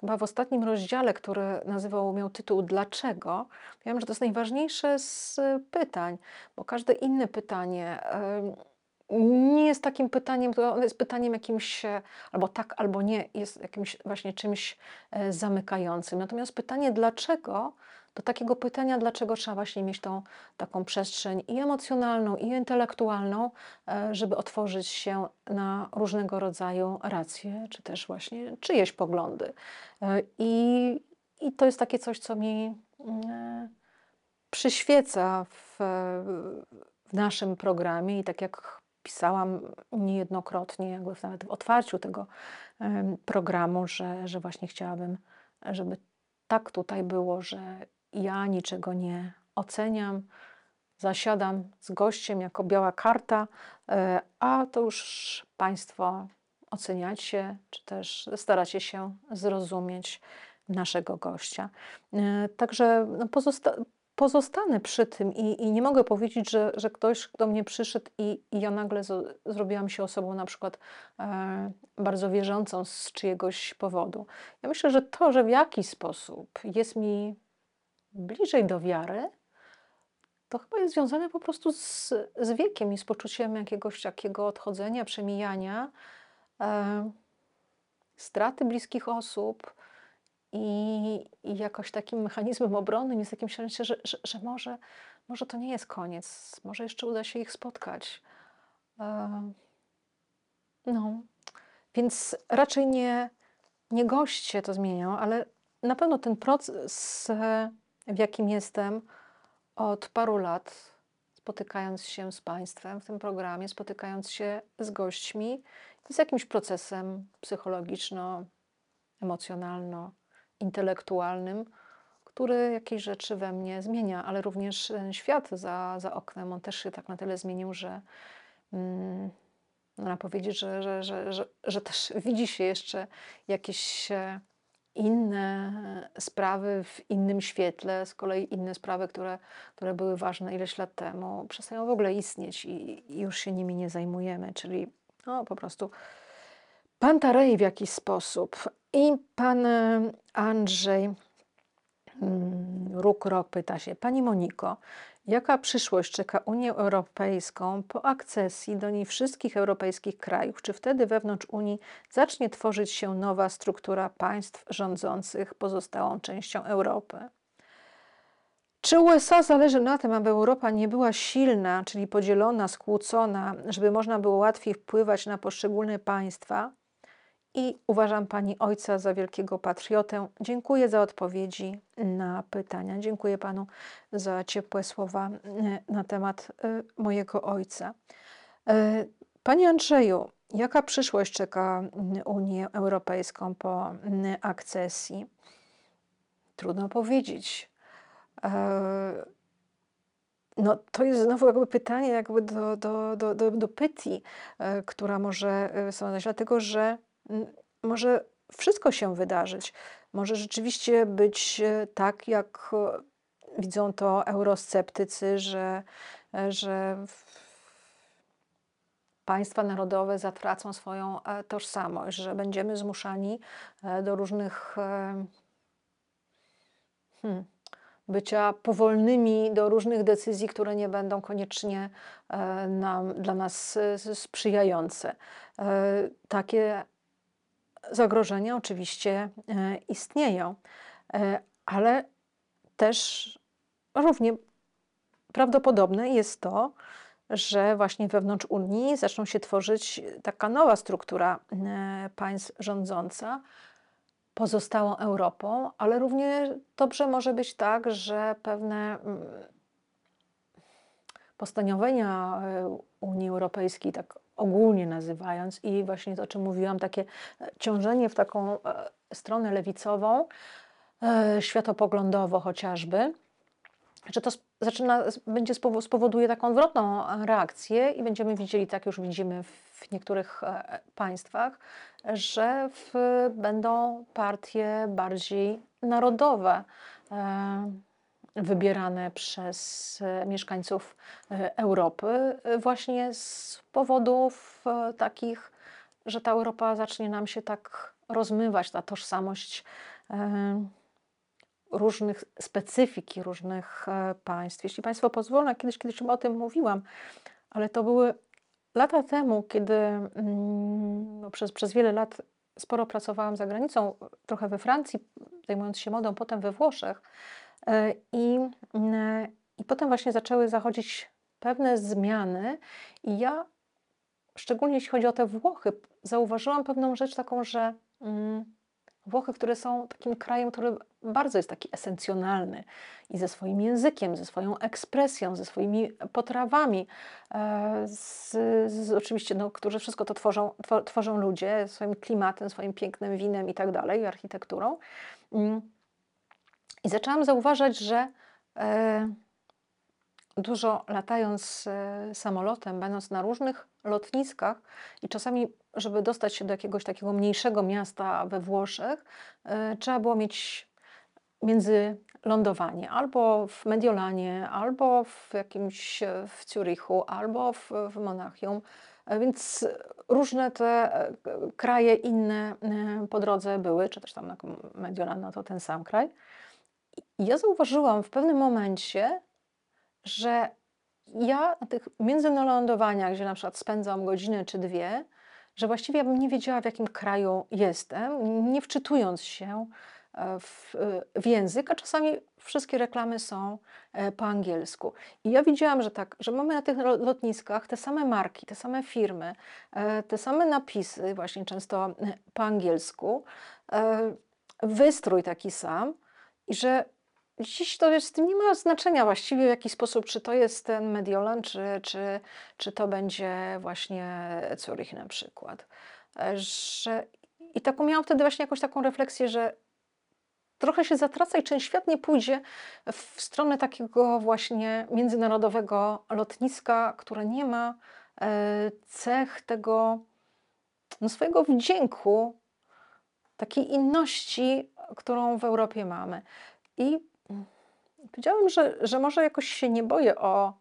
chyba w ostatnim rozdziale, który nazywał, miał tytuł Dlaczego, wiem, że to jest najważniejsze z pytań, bo każde inne pytanie. Yy, nie jest takim pytaniem, to jest pytaniem jakimś e, albo tak, albo nie, jest jakimś właśnie czymś e, zamykającym. Natomiast pytanie, dlaczego, do takiego pytania, dlaczego trzeba właśnie mieć tą taką przestrzeń i emocjonalną, i intelektualną, e, żeby otworzyć się na różnego rodzaju racje, czy też właśnie czyjeś poglądy. I, i to jest takie coś, co mi mm, przyświeca w, w naszym programie i tak jak pisałam niejednokrotnie, jakby nawet w otwarciu tego programu, że, że właśnie chciałabym, żeby tak tutaj było, że ja niczego nie oceniam, zasiadam z gościem jako biała karta, e, a to już Państwo oceniacie, czy też staracie się zrozumieć naszego gościa. E, także no, pozostanę przy tym i, i nie mogę powiedzieć, że, że ktoś do mnie przyszedł i, i ja nagle z, zrobiłam się osobą na przykład e, bardzo wierzącą z czyjegoś powodu. Ja myślę, że to, że w jaki sposób jest mi bliżej do wiary, to chyba jest związane po prostu z, z wiekiem i z poczuciem jakiegoś takiego odchodzenia, przemijania, e, straty bliskich osób, i, I, jakoś takim mechanizmem obronnym jest takim sensie, że, że, że, może, może to nie jest koniec, może jeszcze uda się ich spotkać. no, więc raczej nie, nie goście to zmienią, ale na pewno ten proces, w jakim jestem od paru lat, spotykając się z Państwem w tym programie, spotykając się z gośćmi, jest jakimś procesem psychologiczno-emocjonalno intelektualnym, który jakieś rzeczy we mnie zmienia, ale również e, świat za, za oknem, on też się tak na tyle zmienił, że mm, można powiedzieć, że, że, że, że, że też widzi się jeszcze jakieś e, inne sprawy w innym świetle, z kolei inne sprawy, które, które były ważne ileś lat temu, przestają w ogóle istnieć i, i już się nimi nie zajmujemy, czyli no, po prostu pantarej w jakiś sposób. I pan y, Andrzej mm, Rukrok pyta się, Pani Moniko, jaka przyszłość czeka Unię Europejską po akcesji do niej wszystkich europejskich krajów? Czy wtedy wewnątrz Unii zacznie tworzyć się nowa struktura państw rządzących pozostałą częścią Europy? Czy USA zależy na tym, aby Europa nie była silna, czyli podzielona, skłócona, żeby można było łatwiej wpływać na poszczególne państwa? i uważam Pani Ojca za wielkiego patriotę. Dziękuję za odpowiedzi na pytania. Dziękuję Panu za ciepłe słowa e, na temat e, mojego ojca. E, panie Andrzeju, jaka przyszłość czeka Unię Europejską po akcesji? Trudno powiedzieć. No, to jest znowu jakby pytanie jakby do, do, do, do, do która może są dlatego że może wszystko się wydarzyć. Może rzeczywiście być e, tak, jak e, widzą to eurosceptycy, że, e, że państwa narodowe zatracą swoją tożsamość, że będziemy zmuszani do różnych hmm, bycia powolnymi, do różnych decyzji, które nie będą koniecznie nam, dla nas sprzyjające. Takie zagrożenia oczywiście e, istnieją, e, ale też równie prawdopodobne jest to, że właśnie wewnątrz Unii zaczną się tworzyć taka nowa struktura e, państw rządząca pozostałą Europą, ale równie dobrze może być tak, że pewne mm, postanowienia Unii Europejskiej, tak ogólnie nazywając i właśnie to, o czym mówiłam, takie e, ciążenie w taką e, stronę lewicową, e, światopoglądowo chociażby, że to zaczyna, będzie spowoduje taką odwrotną reakcję i będziemy widzieli, tak już widzimy w niektórych państwach, że w, będą partie bardziej narodowe wybierane przez e, mieszkańców e, Europy, e, właśnie z powodów takich, że ta Europa zacznie nam się tak rozmywać, ta tożsamość różnych specyfiki różnych państw. Jeśli Państwo pozwolą, kiedyś, kiedyś o tym mówiłam, ale to były lata temu, kiedy mm, no, przez, przez wiele lat sporo pracowałam za granicą, trochę we Francji, zajmując się modą, potem we Włoszech. E, I, mm, e, I potem właśnie zaczęły zachodzić pewne zmiany, i ja, szczególnie jeśli chodzi o te Włochy, zauważyłam pewną rzecz taką, że mm, Włochy, które są takim krajem, który bardzo jest taki esencjonalny i ze swoim językiem, ze swoją ekspresją, ze swoimi potrawami, e, z, z oczywiście, no, którzy wszystko to tworzą, tworzą ludzie, swoim klimatem, swoim pięknym winem i tak dalej, architekturą mm, i zaczęłam zauważać, że e, dużo latając e, samolotem, będąc na różnych lotniskach i czasami, żeby dostać się do jakiegoś takiego mniejszego miasta we Włoszech, e, trzeba było mieć między lądowanie albo w Mediolanie, albo w jakimś w Zurichu, albo w, w Monachium. Więc różne te kraje inne po drodze były, czy też tam na Mediolan, no to ten sam kraj ja zauważyłam w pewnym momencie, że ja na tych międzynarodowaniach, gdzie na przykład spędzam godzinę czy dwie, że właściwie ja bym nie wiedziała, w jakim kraju jestem, nie wczytując się e, w, e, w, język, a czasami wszystkie reklamy są e, po angielsku. I ja widziałam, że tak, że mamy na tych lotniskach te same marki, te same firmy, te same napisy, właśnie często po angielsku, wystrój taki sam, i że dziś to jest, nie ma znaczenia właściwie w jaki sposób, czy to jest ten Mediolan, czy, czy, czy to będzie właśnie Zurich na przykład. E, że, I taką miałam wtedy właśnie jakąś taką refleksję, że trochę się zatraca i czy świat nie pójdzie w stronę takiego właśnie międzynarodowego lotniska, które nie ma e, cech tego no swojego wdzięku, takiej inności którą w Europie mamy. I powiedziałabym, że, że może jakoś się nie boję o,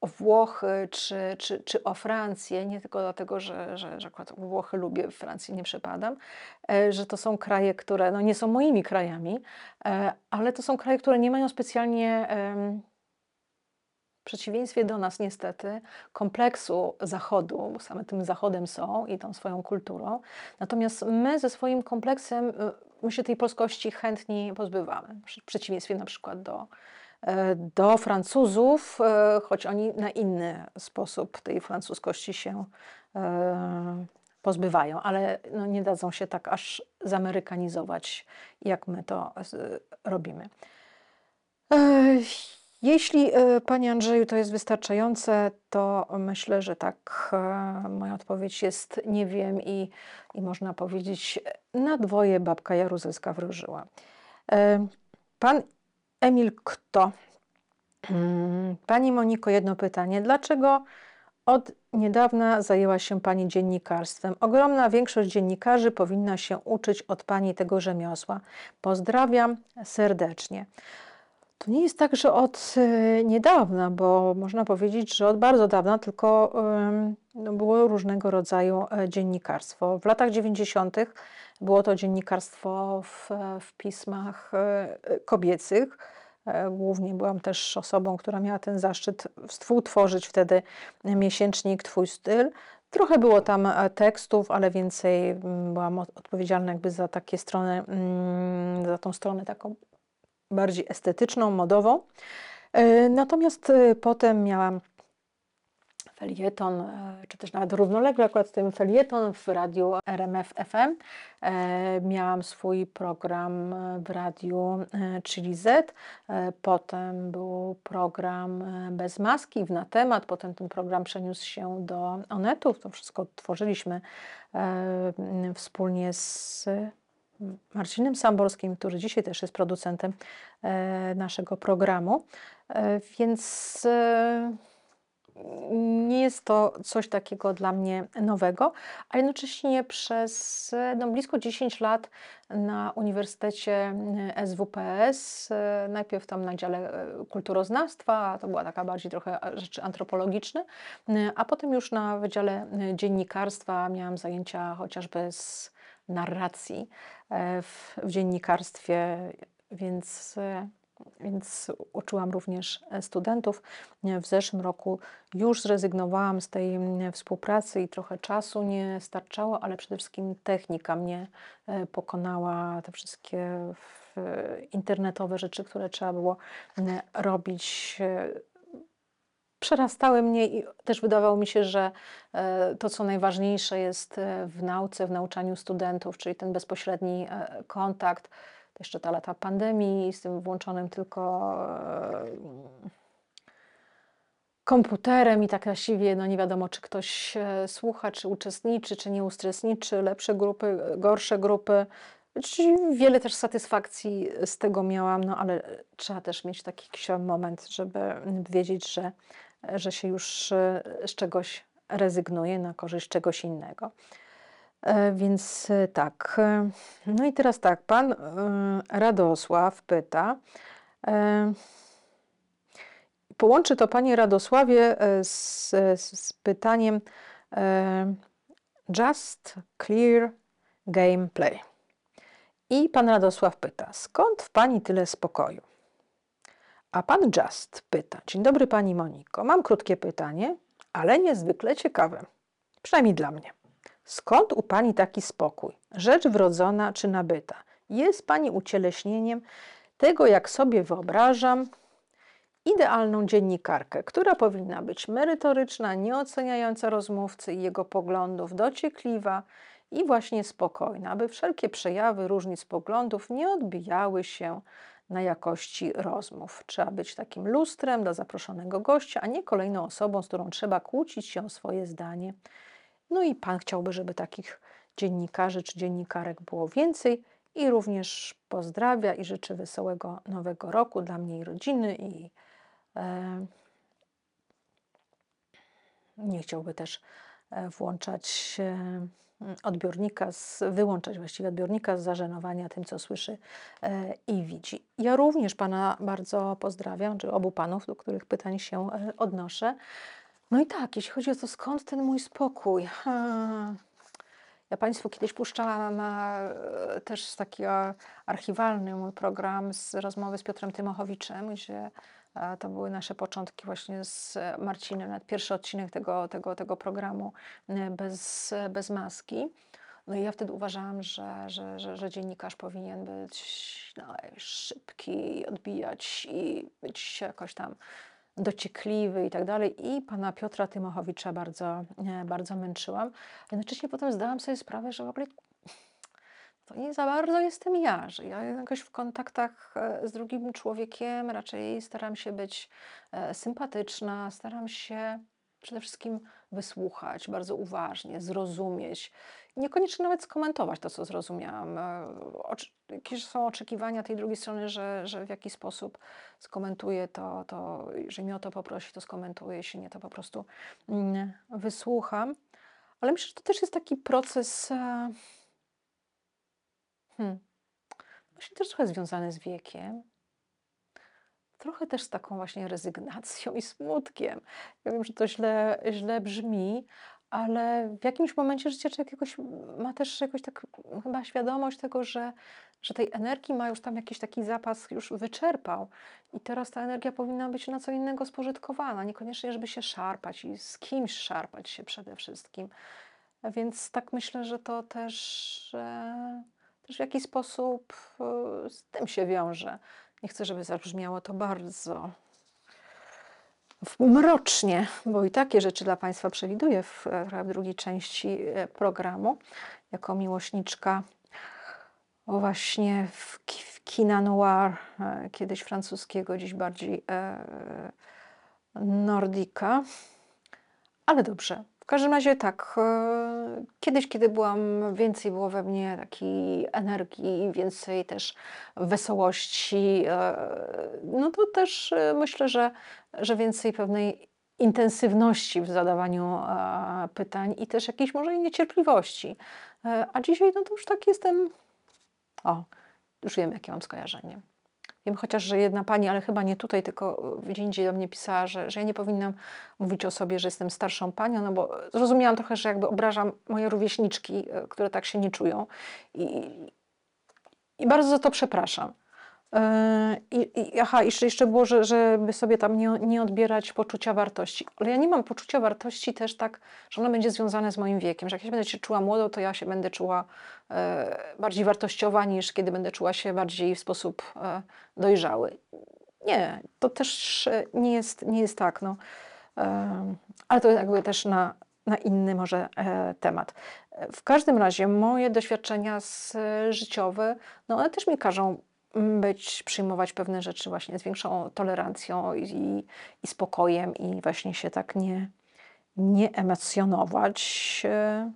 o Włochy czy, czy, czy o Francję, nie tylko dlatego, że, że, że akurat Włochy lubię, w Francji nie przepadam, e, że to są kraje, które no nie są moimi krajami, e, ale to są kraje, które nie mają specjalnie w przeciwieństwie do nas niestety kompleksu Zachodu, bo same tym Zachodem są i tą swoją kulturą. Natomiast my ze swoim kompleksem my się tej polskości chętniej pozbywamy. W przeciwieństwie na przykład do, e, do Francuzów, e, choć oni na inny sposób tej francuskości się e, pozbywają, ale no nie dadzą się tak aż zamerykanizować, jak my to robimy. Jeśli, e, Panie Andrzeju, to jest wystarczające, to myślę, że tak, e, moja odpowiedź jest nie wiem i, i można powiedzieć na dwoje babka Jaruzelska wróżyła. E, pan Emil Kto. Mm, pani Moniko, jedno pytanie. Dlaczego od niedawna zajęła się Pani dziennikarstwem? Ogromna większość dziennikarzy powinna się uczyć od Pani tego rzemiosła. Pozdrawiam serdecznie. To nie jest tak, że od e, niedawna, bo można powiedzieć, że od bardzo dawna, tylko no, było różnego rodzaju e, dziennikarstwo. W latach 90. było to dziennikarstwo w, w pismach e, kobiecych. Głównie byłam też osobą, która miała ten zaszczyt współtworzyć wtedy miesięcznik Twój styl. Trochę było tam tekstów, ale więcej mm, byłam odpowiedzialna jakby za takie strony, mm, za tą stronę taką bardziej estetyczną, modową. E, natomiast e, potem miałam felieton, e, czy też nawet równolegle akurat z tym felieton w radiu RMF FM. Miałam swój program w radiu Chili Z, potem był program Bez Maski w na temat, potem ten program przeniósł się do Onetu, to wszystko tworzyliśmy wspólnie z Marcinem Samborskim, który dzisiaj też jest producentem e, naszego programu. E, więc e, nie jest to coś takiego dla mnie nowego, a jednocześnie przez no, blisko 10 lat na Uniwersytecie SWPS, najpierw tam na dziale kulturoznawstwa, to była taka bardziej trochę rzeczy antropologiczne, a potem już na Wydziale Dziennikarstwa miałam zajęcia chociażby z narracji e, w, w dziennikarstwie, więc, e, więc uczyłam również e, studentów. W zeszłym roku już zrezygnowałam z tej mm, współpracy i trochę czasu nie starczało, ale przede wszystkim technika mnie pokonała, te wszystkie internetowe rzeczy, które trzeba było mm, robić przerastały mnie i też wydawało mi się, że e, to, co najważniejsze jest e, w nauce, w nauczaniu studentów, czyli ten bezpośredni e, kontakt, jeszcze ta lata pandemii z tym włączonym tylko komputerem i tak właściwie no nie wiadomo, czy ktoś słucha, czy uczestniczy, czy nie uczestniczy, lepsze grupy, gorsze grupy. Znaczy, wiele też satysfakcji z tego miałam, no ale trzeba też mieć taki moment, żeby wiedzieć, że że się już e, z czegoś rezygnuje na korzyść czegoś innego. E, więc e, tak. No i teraz tak, pan Radosław pyta. Połączy to panie Radosławie z, z pytaniem Just Clear Gameplay. I pan Radosław pyta, skąd w pani tyle spokoju? A pan Just pyta: Dzień dobry pani Moniko. Mam krótkie pytanie, ale niezwykle ciekawe. Przynajmniej dla mnie. Skąd u pani taki spokój? Rzecz wrodzona czy nabyta? Jest pani ucieleśnieniem tego, jak sobie wyobrażam idealną dziennikarkę, która powinna być merytoryczna, nieoceniająca rozmówcy i jego poglądów, dociekliwa i właśnie spokojna, aby wszelkie przejawy różnic poglądów nie odbijały się na jakości rozmów. Trzeba być takim lustrem dla zaproszonego gościa, a nie kolejną osobą, z którą trzeba kłócić się o swoje zdanie. No i Pan chciałby, żeby takich dziennikarzy czy dziennikarek było więcej i również pozdrawia i życzy wesołego nowego roku dla mnie i rodziny i e, nie chciałby też e, włączać e, odbiornika, z, wyłączać właściwie odbiornika z zażenowania tym, co słyszy e, i widzi. Ja również Pana bardzo pozdrawiam, czy obu Panów, do których pytań się e, odnoszę. No i tak, jeśli chodzi o to, skąd ten mój spokój? Ha. Ja Państwu kiedyś puszczałam e, też taki archiwalny mój program z rozmowy z Piotrem Tymochowiczem, gdzie to były nasze początki właśnie z e, Marcinem, nawet pierwszy odcinek tego, tego, tego programu e, bez, e, bez maski. No i ja wtedy uważałam, że, że, że, że dziennikarz powinien być no, szybki, odbijać i być jakoś tam dociekliwy i tak dalej. I pana Piotra Tymochowicza bardzo, bardzo męczyłam. Jednocześnie potem zdałam sobie sprawę, że w ogóle to nie za bardzo jestem ja, że ja jakoś w kontaktach e, z drugim człowiekiem raczej staram się być e, sympatyczna, staram się przede wszystkim wysłuchać bardzo uważnie, zrozumieć, niekoniecznie nawet skomentować to, co zrozumiałam. Jakie jakieś są oczekiwania tej drugiej strony, że, że w jakiś sposób skomentuje to, to, że mi o to poprosi, to skomentuję, jeśli nie, to po prostu mm, wysłucham. Ale myślę, że to też jest taki proces e, Hmm. Właśnie też trochę związane z wiekiem. Trochę też z taką właśnie rezygnacją i smutkiem. Ja wiem, że to źle, źle brzmi, ale w jakimś momencie życia człowiek jakoś ma też jakoś tak chyba świadomość tego, że, że tej energii ma już tam jakiś taki zapas, już wyczerpał i teraz ta energia powinna być na co innego spożytkowana, niekoniecznie żeby się szarpać i z kimś szarpać się przede wszystkim. Więc tak myślę, że to też też w jaki sposób y, z tym się wiąże. Nie chcę, żeby zabrzmiało to bardzo mrocznie, bo i takie rzeczy dla Państwa przewiduję w, w drugiej części e, programu, jako miłośniczka właśnie w, w kina noir, e, kiedyś francuskiego, dziś bardziej e, Ale dobrze, w każdym razie tak, e, kiedyś, kiedy byłam, więcej było we mnie takiej energii, więcej też wesołości. E, no to też e, myślę, że, że więcej pewnej intensywności w zadawaniu pytań i też jakiejś może niecierpliwości. A dzisiaj no to już tak jestem, o, już wiem, jakie mam skojarzenie. Wiem chociaż, że jedna pani, ale chyba nie tutaj, tylko gdzie indziej do mnie pisała, że, że ja nie powinnam mówić o sobie, że jestem starszą panią, no bo zrozumiałam trochę, że jakby obrażam moje rówieśniczki, e, które tak się nie czują. I, i bardzo za to przepraszam. Yy, I, aha, jeszcze, jeszcze było, że, żeby sobie tam nie, nie odbierać poczucia wartości. Ale ja nie mam poczucia wartości też tak, że ono będzie związane z moim wiekiem. Że jak ja się będę się czuła młodo, to ja się będę czuła yy, bardziej wartościowa niż kiedy będę czuła się bardziej w sposób yy, dojrzały. Nie, to też nie jest, nie jest tak. No. ale to jakby też na, na inny może temat. W każdym razie moje doświadczenia z, życiowe, no one też mi każą być, przyjmować pewne rzeczy właśnie z większą tolerancją i, i, spokojem i właśnie się tak nie, nie emocjonować e,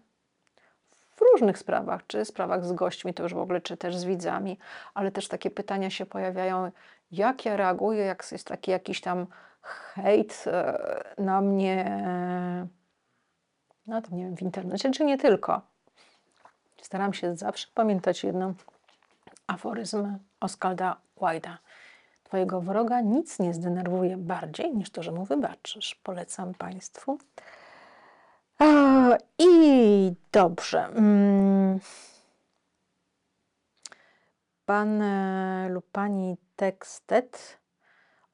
w różnych sprawach, czy sprawach z gośćmi, to już w ogóle, czy też z widzami, ale też takie pytania się pojawiają, jak ja reaguję, jak jest taki jakiś tam hejt e, na mnie, e, no to nie wiem, w internecie, czy nie tylko. Staram się zawsze pamiętać jedną Aforyzm Oskalda Wajda. Twojego wroga nic nie zdenerwuje bardziej niż to, że mu wybaczysz. Polecam Państwu. I dobrze. Mm. Pan e, lub pani Tekstet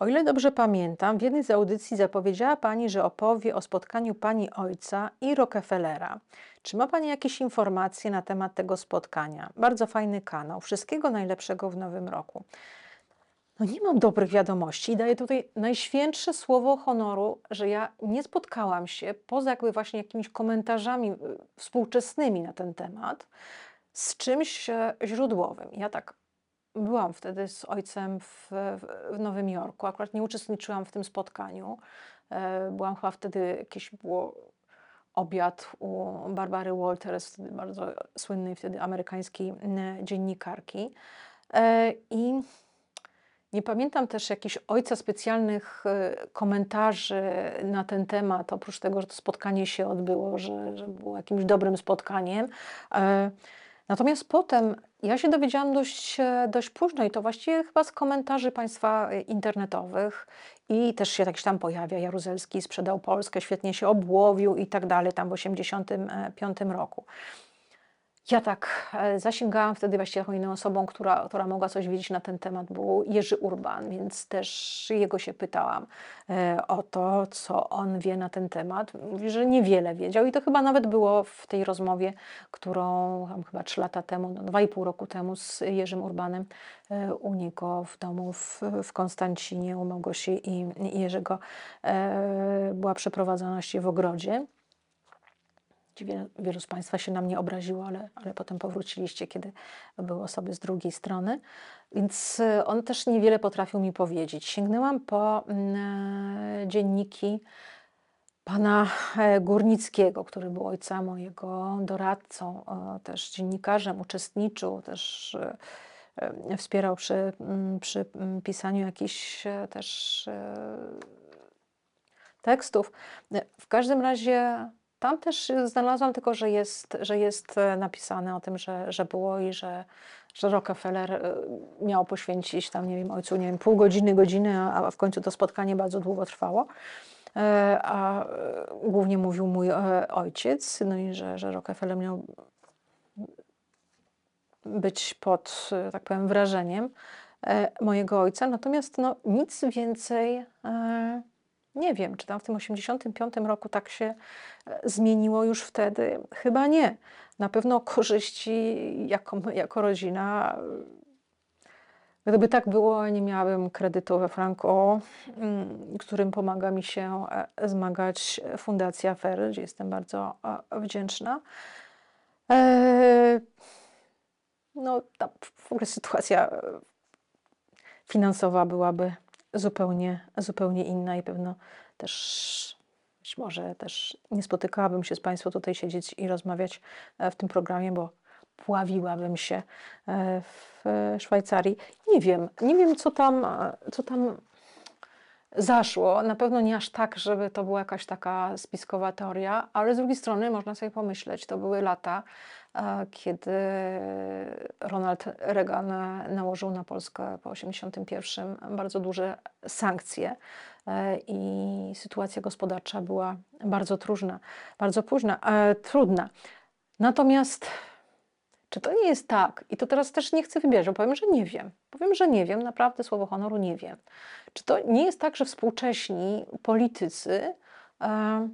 o ile dobrze pamiętam, w jednej z audycji zapowiedziała Pani, że opowie o spotkaniu Pani ojca i Rockefellera. Czy ma Pani jakieś informacje na temat tego spotkania? Bardzo fajny kanał. Wszystkiego najlepszego w nowym roku. No nie mam dobrych wiadomości i daję tutaj najświętsze słowo honoru, że ja nie spotkałam się, poza jakby właśnie jakimiś komentarzami y, współczesnymi na ten temat, z czymś e, źródłowym. Ja tak byłam wtedy z ojcem w, w Nowym Jorku. Akurat nie uczestniczyłam w tym spotkaniu. E, byłam chyba wtedy, jakiś było obiad u Barbary Walters, wtedy bardzo słynnej wtedy amerykańskiej mm, dziennikarki. E, I nie pamiętam też jakichś ojca specjalnych e, komentarzy na ten temat, oprócz tego, że to spotkanie się odbyło, że, że było jakimś dobrym spotkaniem. Natomiast potem ja się dowiedziałam dość, e, dość późno i to właściwie chyba z komentarzy Państwa e, internetowych i też się jakiś tam pojawia, Jaruzelski sprzedał Polskę, świetnie się obłowił i tak dalej tam w 1985 e, roku. Ja tak e, zasięgałam wtedy właściwie inną osobą, która, która mogła coś wiedzieć na ten temat, był Jerzy Urban, więc też jego się pytałam e, o to, co on wie na ten temat. Mówi, że niewiele wiedział i to chyba nawet było w tej rozmowie, którą tam chyba 3 lata temu, no i 2,5 roku temu z Jerzym Urbanem e, u niego w domu w, w Konstancinie u Małgosi i, i Jerzego była przeprowadzona w ogrodzie. Właściwie wielu z Państwa się na mnie obraziło, ale, ale potem powróciliście, kiedy były osoby z drugiej strony. Więc e, on też niewiele potrafił mi powiedzieć. Sięgnęłam po mm, e, dzienniki pana e, Górnickiego, który był ojca mojego doradcą, też dziennikarzem, uczestniczył, też wspierał przy, mm, przy mm, pisaniu jakichś też tekstów. W każdym razie tam też y, znalazłam tylko, że jest, że jest e, napisane o tym, że, że było i że, że Rockefeller e, miał poświęcić tam, nie wiem, ojcu, nie wiem, pół godziny, godziny, a w końcu to spotkanie bardzo długo trwało. E, a głównie mówił mój ojciec, no i że, że Rockefeller miał być pod, tak powiem, wrażeniem mojego ojca. Natomiast no, nic więcej nie wiem, czy tam w tym 85 roku tak się e, zmieniło już wtedy. Chyba nie. Na pewno korzyści jako, jako rodzina. E, gdyby tak było, nie miałabym kredytu we Franco, mm, którym pomaga mi się e, zmagać Fundacja FER, gdzie jestem bardzo wdzięczna. No, ta w ogóle sytuacja finansowa byłaby zupełnie, zupełnie inna i pewno też być może też nie spotykałabym się z Państwem tutaj siedzieć i rozmawiać e, w tym programie, bo pławiłabym się e, w Szwajcarii. Nie wiem, nie wiem, co tam, co tam zaszło. Na pewno nie aż tak, żeby to była jakaś taka spiskowa teoria, ale z drugiej strony można sobie pomyśleć, to były lata kiedy Ronald Reagan nałożył na Polskę po 1981 bardzo duże sankcje e, i sytuacja gospodarcza była bardzo trudna, bardzo późna, e, trudna. Natomiast czy to nie jest tak? I to teraz też nie chcę wybierać, powiem, że nie wiem. Powiem, że nie wiem, naprawdę słowo honoru nie wiem. Czy to nie jest tak, że współcześni politycy e,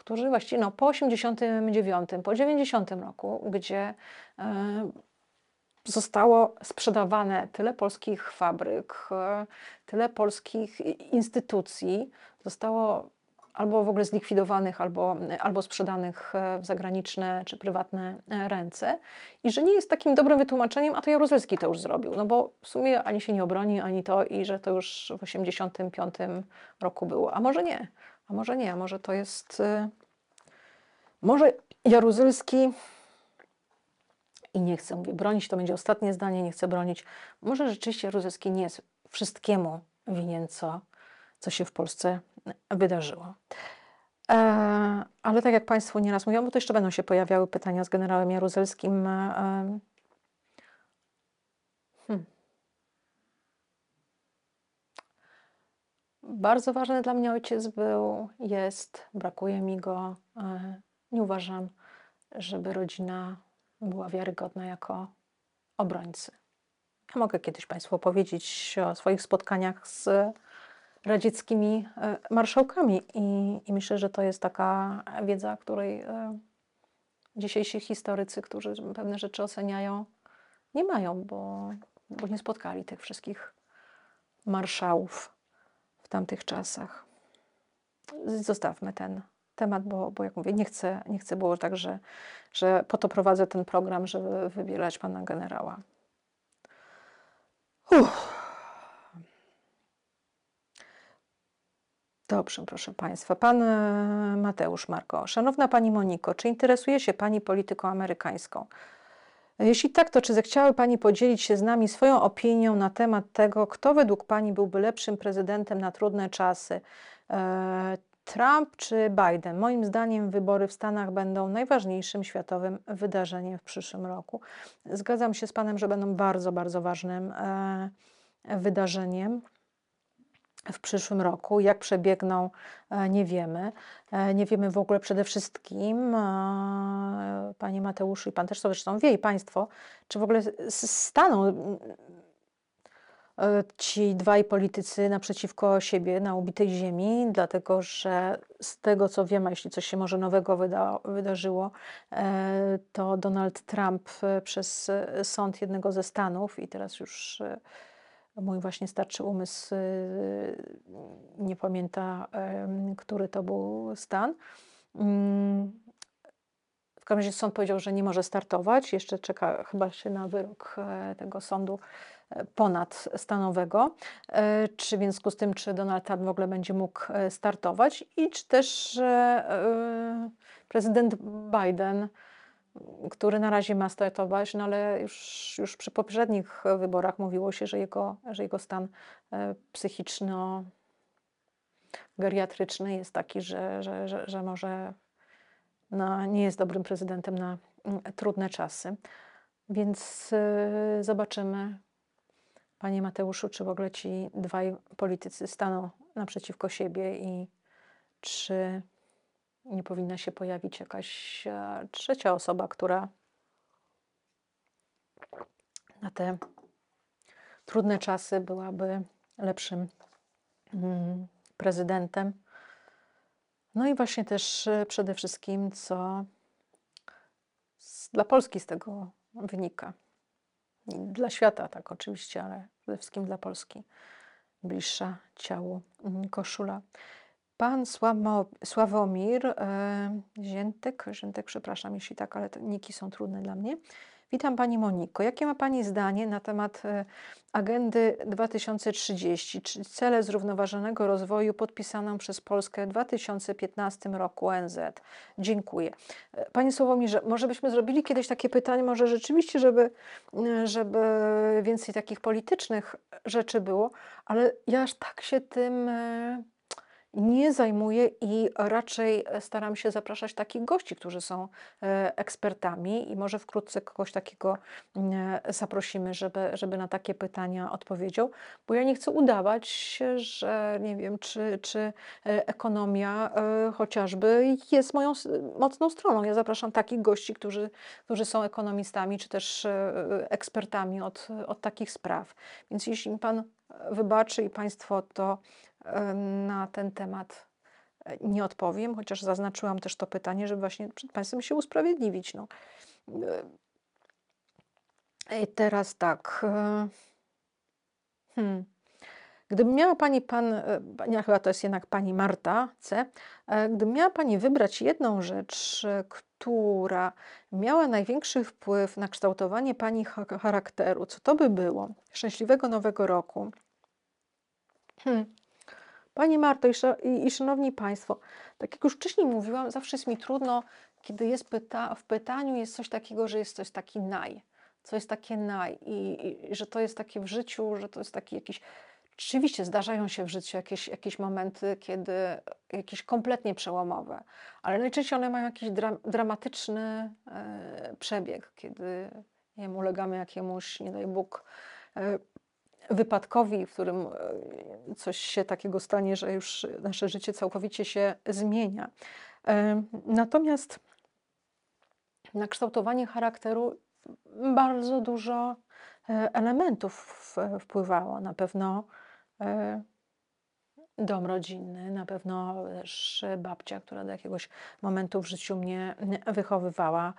którzy właściwie no, po 89, po 90 roku, gdzie e, zostało sprzedawane tyle polskich fabryk, e, tyle polskich instytucji, zostało albo w ogóle zlikwidowanych, albo, albo sprzedanych e, w zagraniczne czy prywatne ręce. I że nie jest takim dobrym wytłumaczeniem, a to Jaruzelski to już zrobił, no bo w sumie ani się nie obroni, ani to, i że to już w 85 roku było, a może nie. A może nie, a może to jest. Y, może Jaruzelski. I nie chcę mówię, bronić, to będzie ostatnie zdanie, nie chcę bronić. Może rzeczywiście Jaruzelski nie jest wszystkiemu winien, co, co się w Polsce wydarzyło. E, ale tak jak Państwo nieraz mówią, bo to jeszcze będą się pojawiały pytania z generałem Jaruzelskim e, bardzo ważny dla mnie ojciec był, jest, brakuje mi go. E, nie uważam, żeby rodzina była wiarygodna jako obrońcy. Ja mogę kiedyś Państwu opowiedzieć o swoich spotkaniach z radzieckimi e, marszałkami i, i myślę, że to jest taka wiedza, której e, dzisiejsi historycy, którzy pewne rzeczy oceniają, nie mają, bo, bo nie spotkali tych wszystkich marszałów tamtych czasach. Zostawmy ten temat, bo, bo jak mówię, nie chcę, nie chcę było tak, że, że po to prowadzę ten program, żeby wybierać pana generała. Uff. Dobrze, proszę Państwa. Pan e, Mateusz Marko. Szanowna Pani Moniko, czy interesuje się Pani polityką amerykańską? Jeśli tak, to czy zechciały Pani podzielić się z nami swoją opinią na temat tego, kto według Pani byłby lepszym prezydentem na trudne czasy? E, Trump czy Biden? Moim zdaniem wybory w Stanach będą najważniejszym światowym wydarzeniem w przyszłym roku. Zgadzam się z Panem, że będą bardzo, bardzo ważnym e, wydarzeniem w przyszłym roku. Jak przebiegną, e, nie wiemy. E, nie wiemy w ogóle przede wszystkim, e, Panie Mateuszu i Pan też to zresztą wie i Państwo, czy w ogóle staną ci dwaj politycy naprzeciwko siebie na ubitej ziemi, dlatego że z tego co wiem, jeśli coś się może nowego wyda wydarzyło, to Donald Trump przez sąd jednego ze Stanów i teraz już mój właśnie starczy umysł y, nie pamięta, który to był stan. Mm, w każdym razie sąd powiedział, że nie może startować, jeszcze czeka chyba się na wyrok e, tego sądu e, ponadstanowego, e, czy w związku z tym, czy Donald Trump w ogóle będzie mógł startować i czy też prezydent Biden który na razie ma startować, no ale już, już przy poprzednich wyborach mówiło się, że jego, że jego stan e, psychiczno geriatryczny jest taki, że, że, że, że może no, nie jest dobrym prezydentem na mm, trudne czasy. Więc e, zobaczymy, panie Mateuszu, czy w ogóle ci dwaj politycy staną naprzeciwko siebie i czy nie powinna się pojawić jakaś e, trzecia osoba, która na te trudne czasy byłaby lepszym mm, prezydentem. No i właśnie też e, przede wszystkim, co dla Polski z tego wynika. dla świata, tak oczywiście, ale przede wszystkim dla Polski bliższa ciału mm, koszula. Pan Sławomir e, Ziętek, Ziętek, przepraszam jeśli tak, ale niki są trudne dla mnie. Witam Pani Moniko. Jakie ma Pani zdanie na temat e, agendy 2030, czyli cele zrównoważonego rozwoju podpisaną przez Polskę w 2015 roku ONZ? Dziękuję. E, panie Sławomirze, może byśmy zrobili kiedyś takie pytanie, może rzeczywiście, żeby, żeby więcej takich politycznych rzeczy było, ale ja aż tak się tym nie zajmuję i raczej e, staram się zapraszać takich gości, którzy są e, ekspertami i może wkrótce kogoś takiego mm, e, zaprosimy, żeby, żeby na takie pytania odpowiedział, bo ja nie chcę udawać, że nie wiem, czy, czy ekonomia chociażby jest moją mocną stroną. Ja zapraszam takich gości, którzy, którzy są ekonomistami czy też ekspertami od, od takich spraw. Więc jeśli mi Pan wybaczy i Państwo to na ten temat e, nie odpowiem, chociaż zaznaczyłam też to pytanie, żeby właśnie przed Państwem się usprawiedliwić. No. I e, e, teraz tak. Hmm. Gdyby miała Pani, Pan, ja chyba to jest jednak Pani Marta C., gdyby miała Pani wybrać jedną rzecz, która miała największy wpływ na kształtowanie Pani charakteru, co to by było? Szczęśliwego Nowego Roku. Hmm. Pani Marto i, Szanowni Państwo, tak jak już wcześniej mówiłam, zawsze jest mi trudno, kiedy jest pyta w pytaniu jest coś takiego, że jest coś taki naj, co jest takie naj i, i, że to jest takie w życiu, że to jest taki jakiś... Oczywiście zdarzają się w życiu jakieś, jakieś momenty, kiedy jakieś kompletnie przełomowe, ale najczęściej one mają jakiś dra dramatyczny e, przebieg, kiedy nie wiem, ulegamy jakiemuś, nie daj Bóg, e, wypadkowi, w którym e, coś się takiego stanie, że już nasze życie całkowicie się zmienia. Natomiast na kształtowanie charakteru bardzo dużo e, elementów wpływało. Na pewno e, dom rodzinny, na pewno też babcia, która do jakiegoś momentu w życiu mnie wychowywała,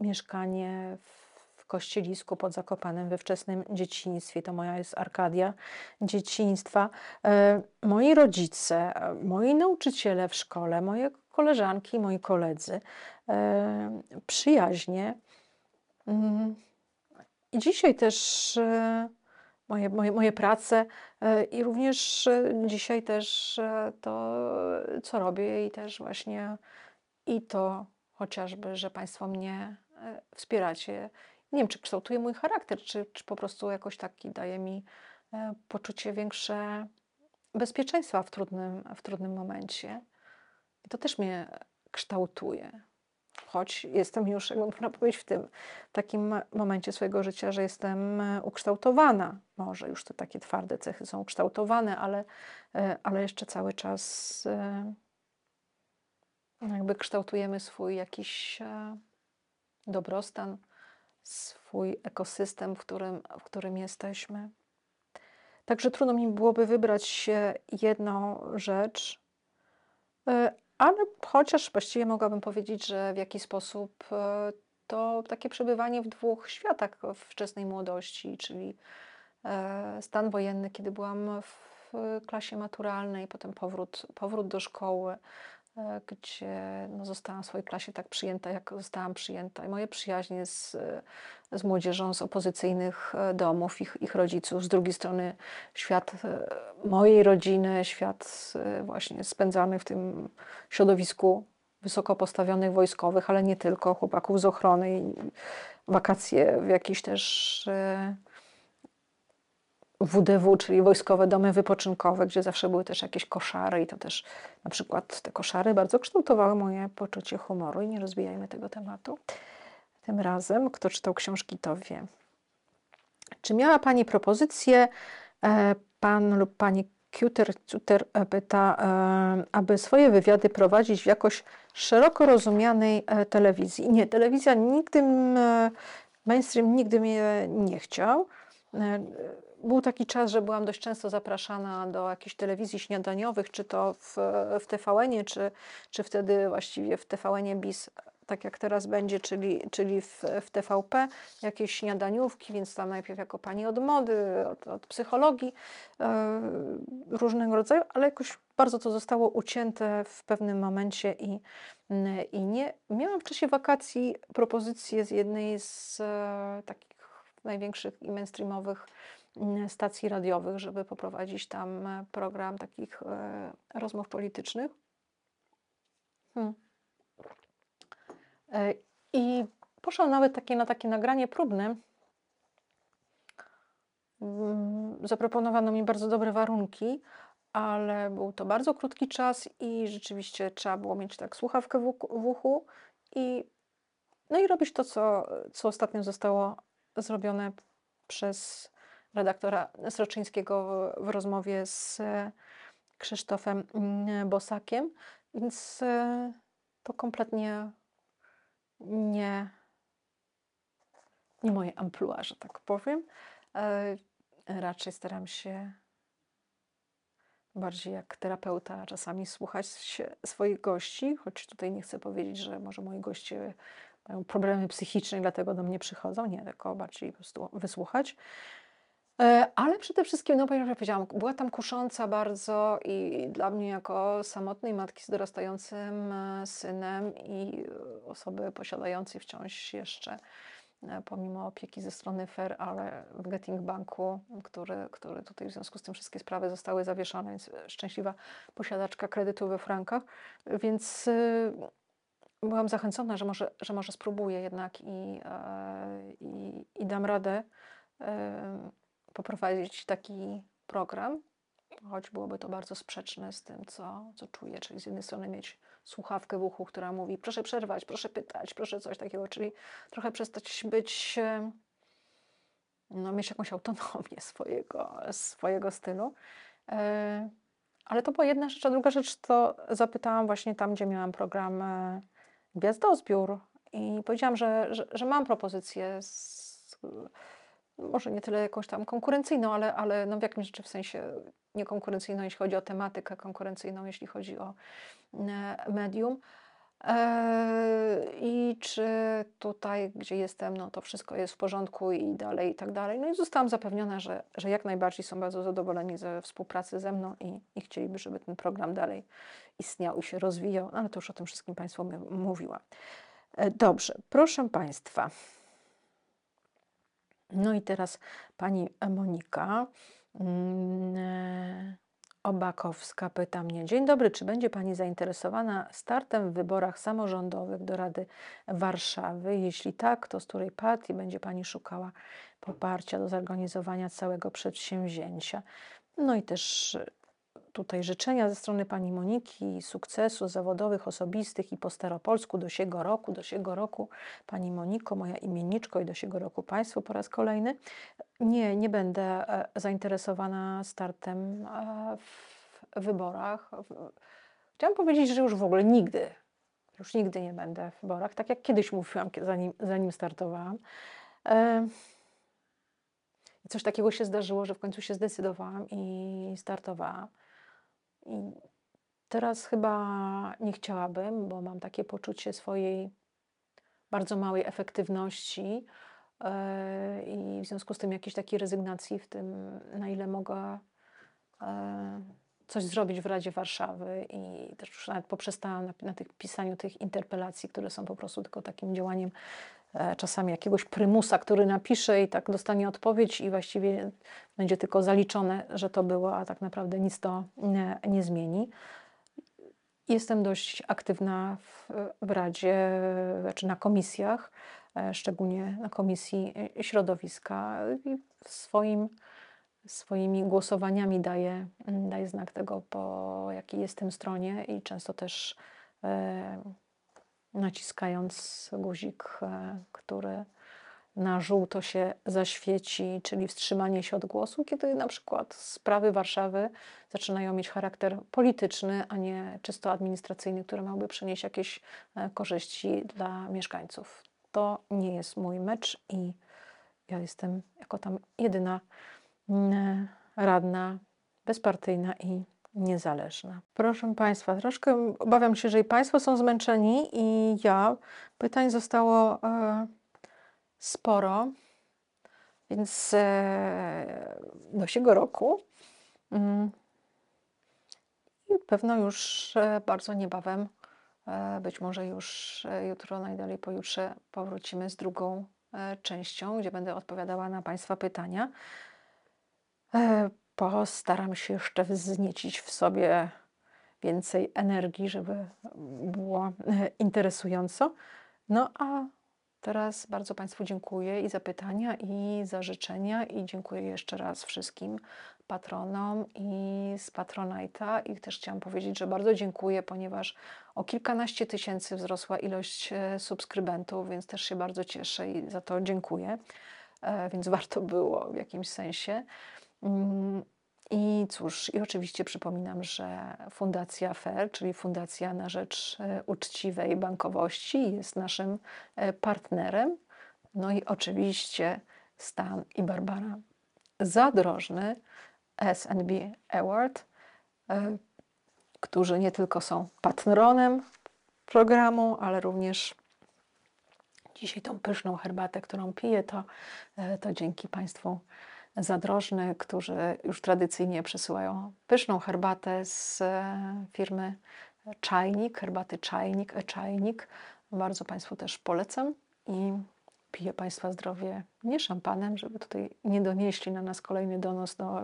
mieszkanie w Kościelisku pod Zakopanem we wczesnym dzieciństwie. To moja jest Arkadia dzieciństwa. E, moi rodzice, e, moi nauczyciele w szkole, moje koleżanki, moi koledzy, e, przyjaźnie. Mm, I dzisiaj też moje, moje, moje prace i również dzisiaj też to, co robię i też właśnie i to chociażby, że Państwo mnie wspieracie nie wiem, czy kształtuje mój charakter, czy, czy po prostu jakoś taki daje mi e, poczucie większe bezpieczeństwa w trudnym, w trudnym momencie. I to też mnie kształtuje. Choć jestem już, jakby można powiedzieć, w tym takim momencie swojego życia, że jestem e, ukształtowana. Może już te takie twarde cechy są ukształtowane, ale, e, ale jeszcze cały czas jakby kształtujemy swój jakiś dobrostan, swój ekosystem, w którym, w którym jesteśmy. Także trudno mi byłoby wybrać jedną rzecz, y, ale chociaż właściwie mogłabym powiedzieć, że w jaki sposób y, to takie przebywanie w dwóch światach wczesnej młodości, czyli e, stan wojenny, kiedy byłam w klasie maturalnej, potem powrót, powrót do szkoły, E, gdzie no, zostałam w swojej klasie tak przyjęta, jak zostałam przyjęta. I moje przyjaźnie z, z młodzieżą z opozycyjnych e, domów, ich, ich rodziców, z drugiej strony świat e, mojej rodziny, świat właśnie spędzany w tym środowisku wysoko postawionych wojskowych, ale nie tylko, chłopaków z ochrony, wakacje w jakichś też WDW, czyli Wojskowe Domy Wypoczynkowe, gdzie zawsze były też jakieś koszary i to też na przykład te koszary bardzo kształtowały moje poczucie humoru i nie rozbijajmy tego tematu. Tym razem, kto czytał książki, to wie. Czy miała Pani propozycję, e, Pan lub Pani Cuter, Cuter e, pyta, e, aby swoje wywiady prowadzić w jakoś szeroko rozumianej telewizji? Nie, telewizja nigdy, mainstream nigdy mnie nie chciał był taki czas, że byłam dość często zapraszana do jakichś telewizji śniadaniowych, czy to w, w tvn czy, czy wtedy właściwie w tvn BIS, tak jak teraz będzie, czyli, czyli w, w TVP, jakieś śniadaniówki, więc tam najpierw jako pani od mody, od, od psychologii, yy, różnego rodzaju, ale jakoś bardzo to zostało ucięte w pewnym momencie i, i nie. Miałam w czasie wakacji propozycję z jednej z e, takich największych i mainstreamowych stacji radiowych, żeby poprowadzić tam e, program takich e, rozmów politycznych. Hmm. E, I poszłam nawet takie, na takie nagranie próbne. Mm, zaproponowano mi bardzo dobre warunki, ale był to bardzo krótki czas i rzeczywiście trzeba było mieć tak słuchawkę w uchu i, no i robić to, co, co ostatnio zostało zrobione przez redaktora Sroczyńskiego w rozmowie z e, Krzysztofem mm, e, Bosakiem, więc e, to kompletnie nie, nie moje amplua, że tak powiem. Raczej staram się bardziej jak terapeuta czasami słuchać swoich gości, choć tutaj nie chcę powiedzieć, że może moi goście mają problemy psychiczne i dlatego do mnie przychodzą. Nie, tylko bardziej po prostu wysłuchać. E, ale przede wszystkim, no ja powiedziałam, była tam kusząca bardzo i dla mnie jako samotnej matki z dorastającym e, synem i e, osoby posiadającej wciąż jeszcze pomimo opieki ze strony FER, ale w Getting Banku, który, który tutaj w związku z tym wszystkie sprawy zostały zawieszone, więc szczęśliwa posiadaczka kredytu we frankach, więc byłam zachęcona, że może, że może spróbuję jednak i, i, i dam radę poprowadzić taki program, choć byłoby to bardzo sprzeczne z tym, co, co czuję. Czyli z jednej strony mieć słuchawkę w uchu, która mówi proszę przerwać, proszę pytać, proszę coś takiego, czyli trochę przestać być, no mieć jakąś autonomię swojego, swojego stylu. E, ale to była jedna rzecz, a druga rzecz to zapytałam właśnie tam, gdzie miałam program e, Gwiazdozbiór i powiedziałam, że, że, że mam propozycję z może nie tyle jakąś tam konkurencyjną, ale, ale no w jakimś rzeczy w sensie niekonkurencyjną, jeśli chodzi o tematykę, konkurencyjną, jeśli chodzi o e, medium. E, I czy tutaj, gdzie jestem, no to wszystko jest w porządku i dalej, i tak dalej. No i zostałam zapewniona, że, że jak najbardziej są bardzo zadowoleni ze współpracy ze mną i, i chcieliby, żeby ten program dalej istniał i się rozwijał, no, ale to już o tym wszystkim Państwu mówiłam. E, dobrze, proszę Państwa. No i teraz pani Monika mm, e, Obakowska pyta mnie: Dzień dobry, czy będzie pani zainteresowana startem w wyborach samorządowych do Rady Warszawy? Jeśli tak, to z której partii będzie pani szukała poparcia do zorganizowania całego przedsięwzięcia? No i też tutaj życzenia ze strony pani Moniki, sukcesów zawodowych, osobistych i po staropolsku do siego roku, do siego roku. Pani Moniko, moja imienniczko i do siego roku Państwu po raz kolejny. Nie, nie będę e, zainteresowana startem e, w wyborach. Chciałam powiedzieć, że już w ogóle nigdy, już nigdy nie będę w wyborach, tak jak kiedyś mówiłam, zanim, zanim startowałam. E, I coś takiego się zdarzyło, że w końcu się zdecydowałam i startowałam. Teraz chyba nie chciałabym, bo mam takie poczucie swojej bardzo małej efektywności e, i w związku z tym jakiejś takiej rezygnacji w tym, na ile mogę e, coś zrobić w Radzie Warszawy i też już nawet poprzestałam na, na tych pisaniu tych interpelacji, które są po prostu tylko takim działaniem E, czasami jakiegoś prymusa, który napisze i tak dostanie odpowiedź i właściwie będzie tylko zaliczone, że to było, a tak naprawdę nic to nie, nie zmieni. Jestem dość aktywna w, w Radzie, czy znaczy na komisjach, e, szczególnie na Komisji Środowiska i swoim, swoimi głosowaniami daję, daję znak tego, po jakiej jestem stronie i często też e, naciskając guzik, e, który na żółto się zaświeci, czyli wstrzymanie się od głosu, kiedy na przykład sprawy Warszawy zaczynają mieć charakter polityczny, a nie czysto administracyjny, który miałby przynieść jakieś e, korzyści dla mieszkańców. To nie jest mój mecz i ja jestem jako tam jedyna mm, radna, bezpartyjna i niezależna. Proszę Państwa, troszkę obawiam się, że i Państwo są zmęczeni i ja. Pytań zostało e, sporo, więc e, do siego roku mm, i pewno już e, bardzo niebawem, e, być może już e, jutro, najdalej pojutrze powrócimy z drugą e, częścią, gdzie będę odpowiadała na Państwa pytania postaram się jeszcze wzniecić w sobie więcej energii, żeby było e, interesująco. No a teraz bardzo Państwu dziękuję i za pytania, i za życzenia, i dziękuję jeszcze raz wszystkim patronom i z Patronite'a. I też chciałam powiedzieć, że bardzo dziękuję, ponieważ o kilkanaście tysięcy wzrosła ilość e, subskrybentów, więc też się bardzo cieszę i za to dziękuję. E, więc warto było w jakimś sensie. Mm, I cóż, i oczywiście przypominam, że Fundacja FAIR, czyli Fundacja na Rzecz e, Uczciwej Bankowości, jest naszym e, partnerem. No i oczywiście Stan i Barbara Zadrożny, SNB Award, e, którzy nie tylko są patronem programu, ale również dzisiaj tą pyszną herbatę, którą piję, to, to dzięki Państwu zadrożny, którzy już tradycyjnie przesyłają pyszną herbatę z e, firmy Czajnik, herbaty Czajnik, e-Czajnik. Bardzo Państwu też polecam i piję Państwa zdrowie nie szampanem, żeby tutaj nie donieśli na nas kolejny donos, no,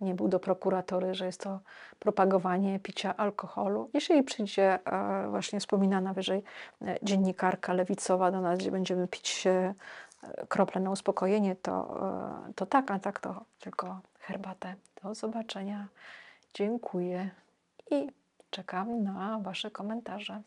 nie był do prokuratory, że jest to propagowanie picia alkoholu. Jeśli przyjdzie e, właśnie wspominana wyżej e, dziennikarka lewicowa do nas, gdzie będziemy pić krople na uspokojenie, to, e, to tak, a tak to tylko herbatę. Do zobaczenia. Dziękuję i czekam na Wasze komentarze.